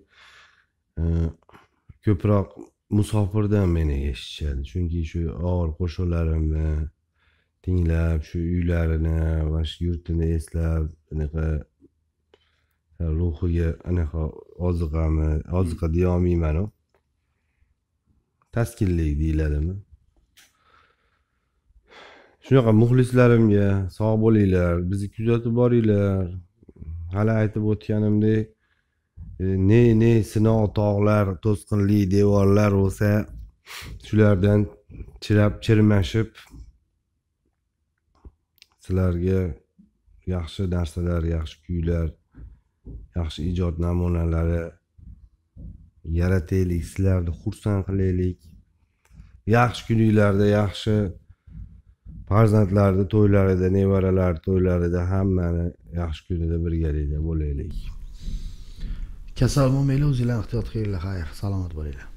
ko'proq musofirdan meni eshitishadi chunki shu og'ir qo'shiqlarimni tinglab shu uylarini va shu yurtini eslab anaqa ruhiga anaqa oziqani oziqa deyolmaymanu taskinlik deyiladimi shunaqa muxlislarimga sog' bo'linglar bizni kuzatib boringlar hali aytib o'tganimdek e, ne ne sinov tog'lar to'sqinli devorlar bo'lsa shulardan chirab chirmashib sizlarga yaxshi narsalar yaxshi kuylar yaxshi ijod namunalari yarataylik sizlarni xursand qilaylik yaxshi kuninglarda yaxshi farzandlarni to'ylarida nevaralar to'ylarida hammani yaxshi kunida birgalikda bo'laylik kasal bo'lmanglar o'zinglarni ehtiyot qilinglar xayr salomat bo'linglar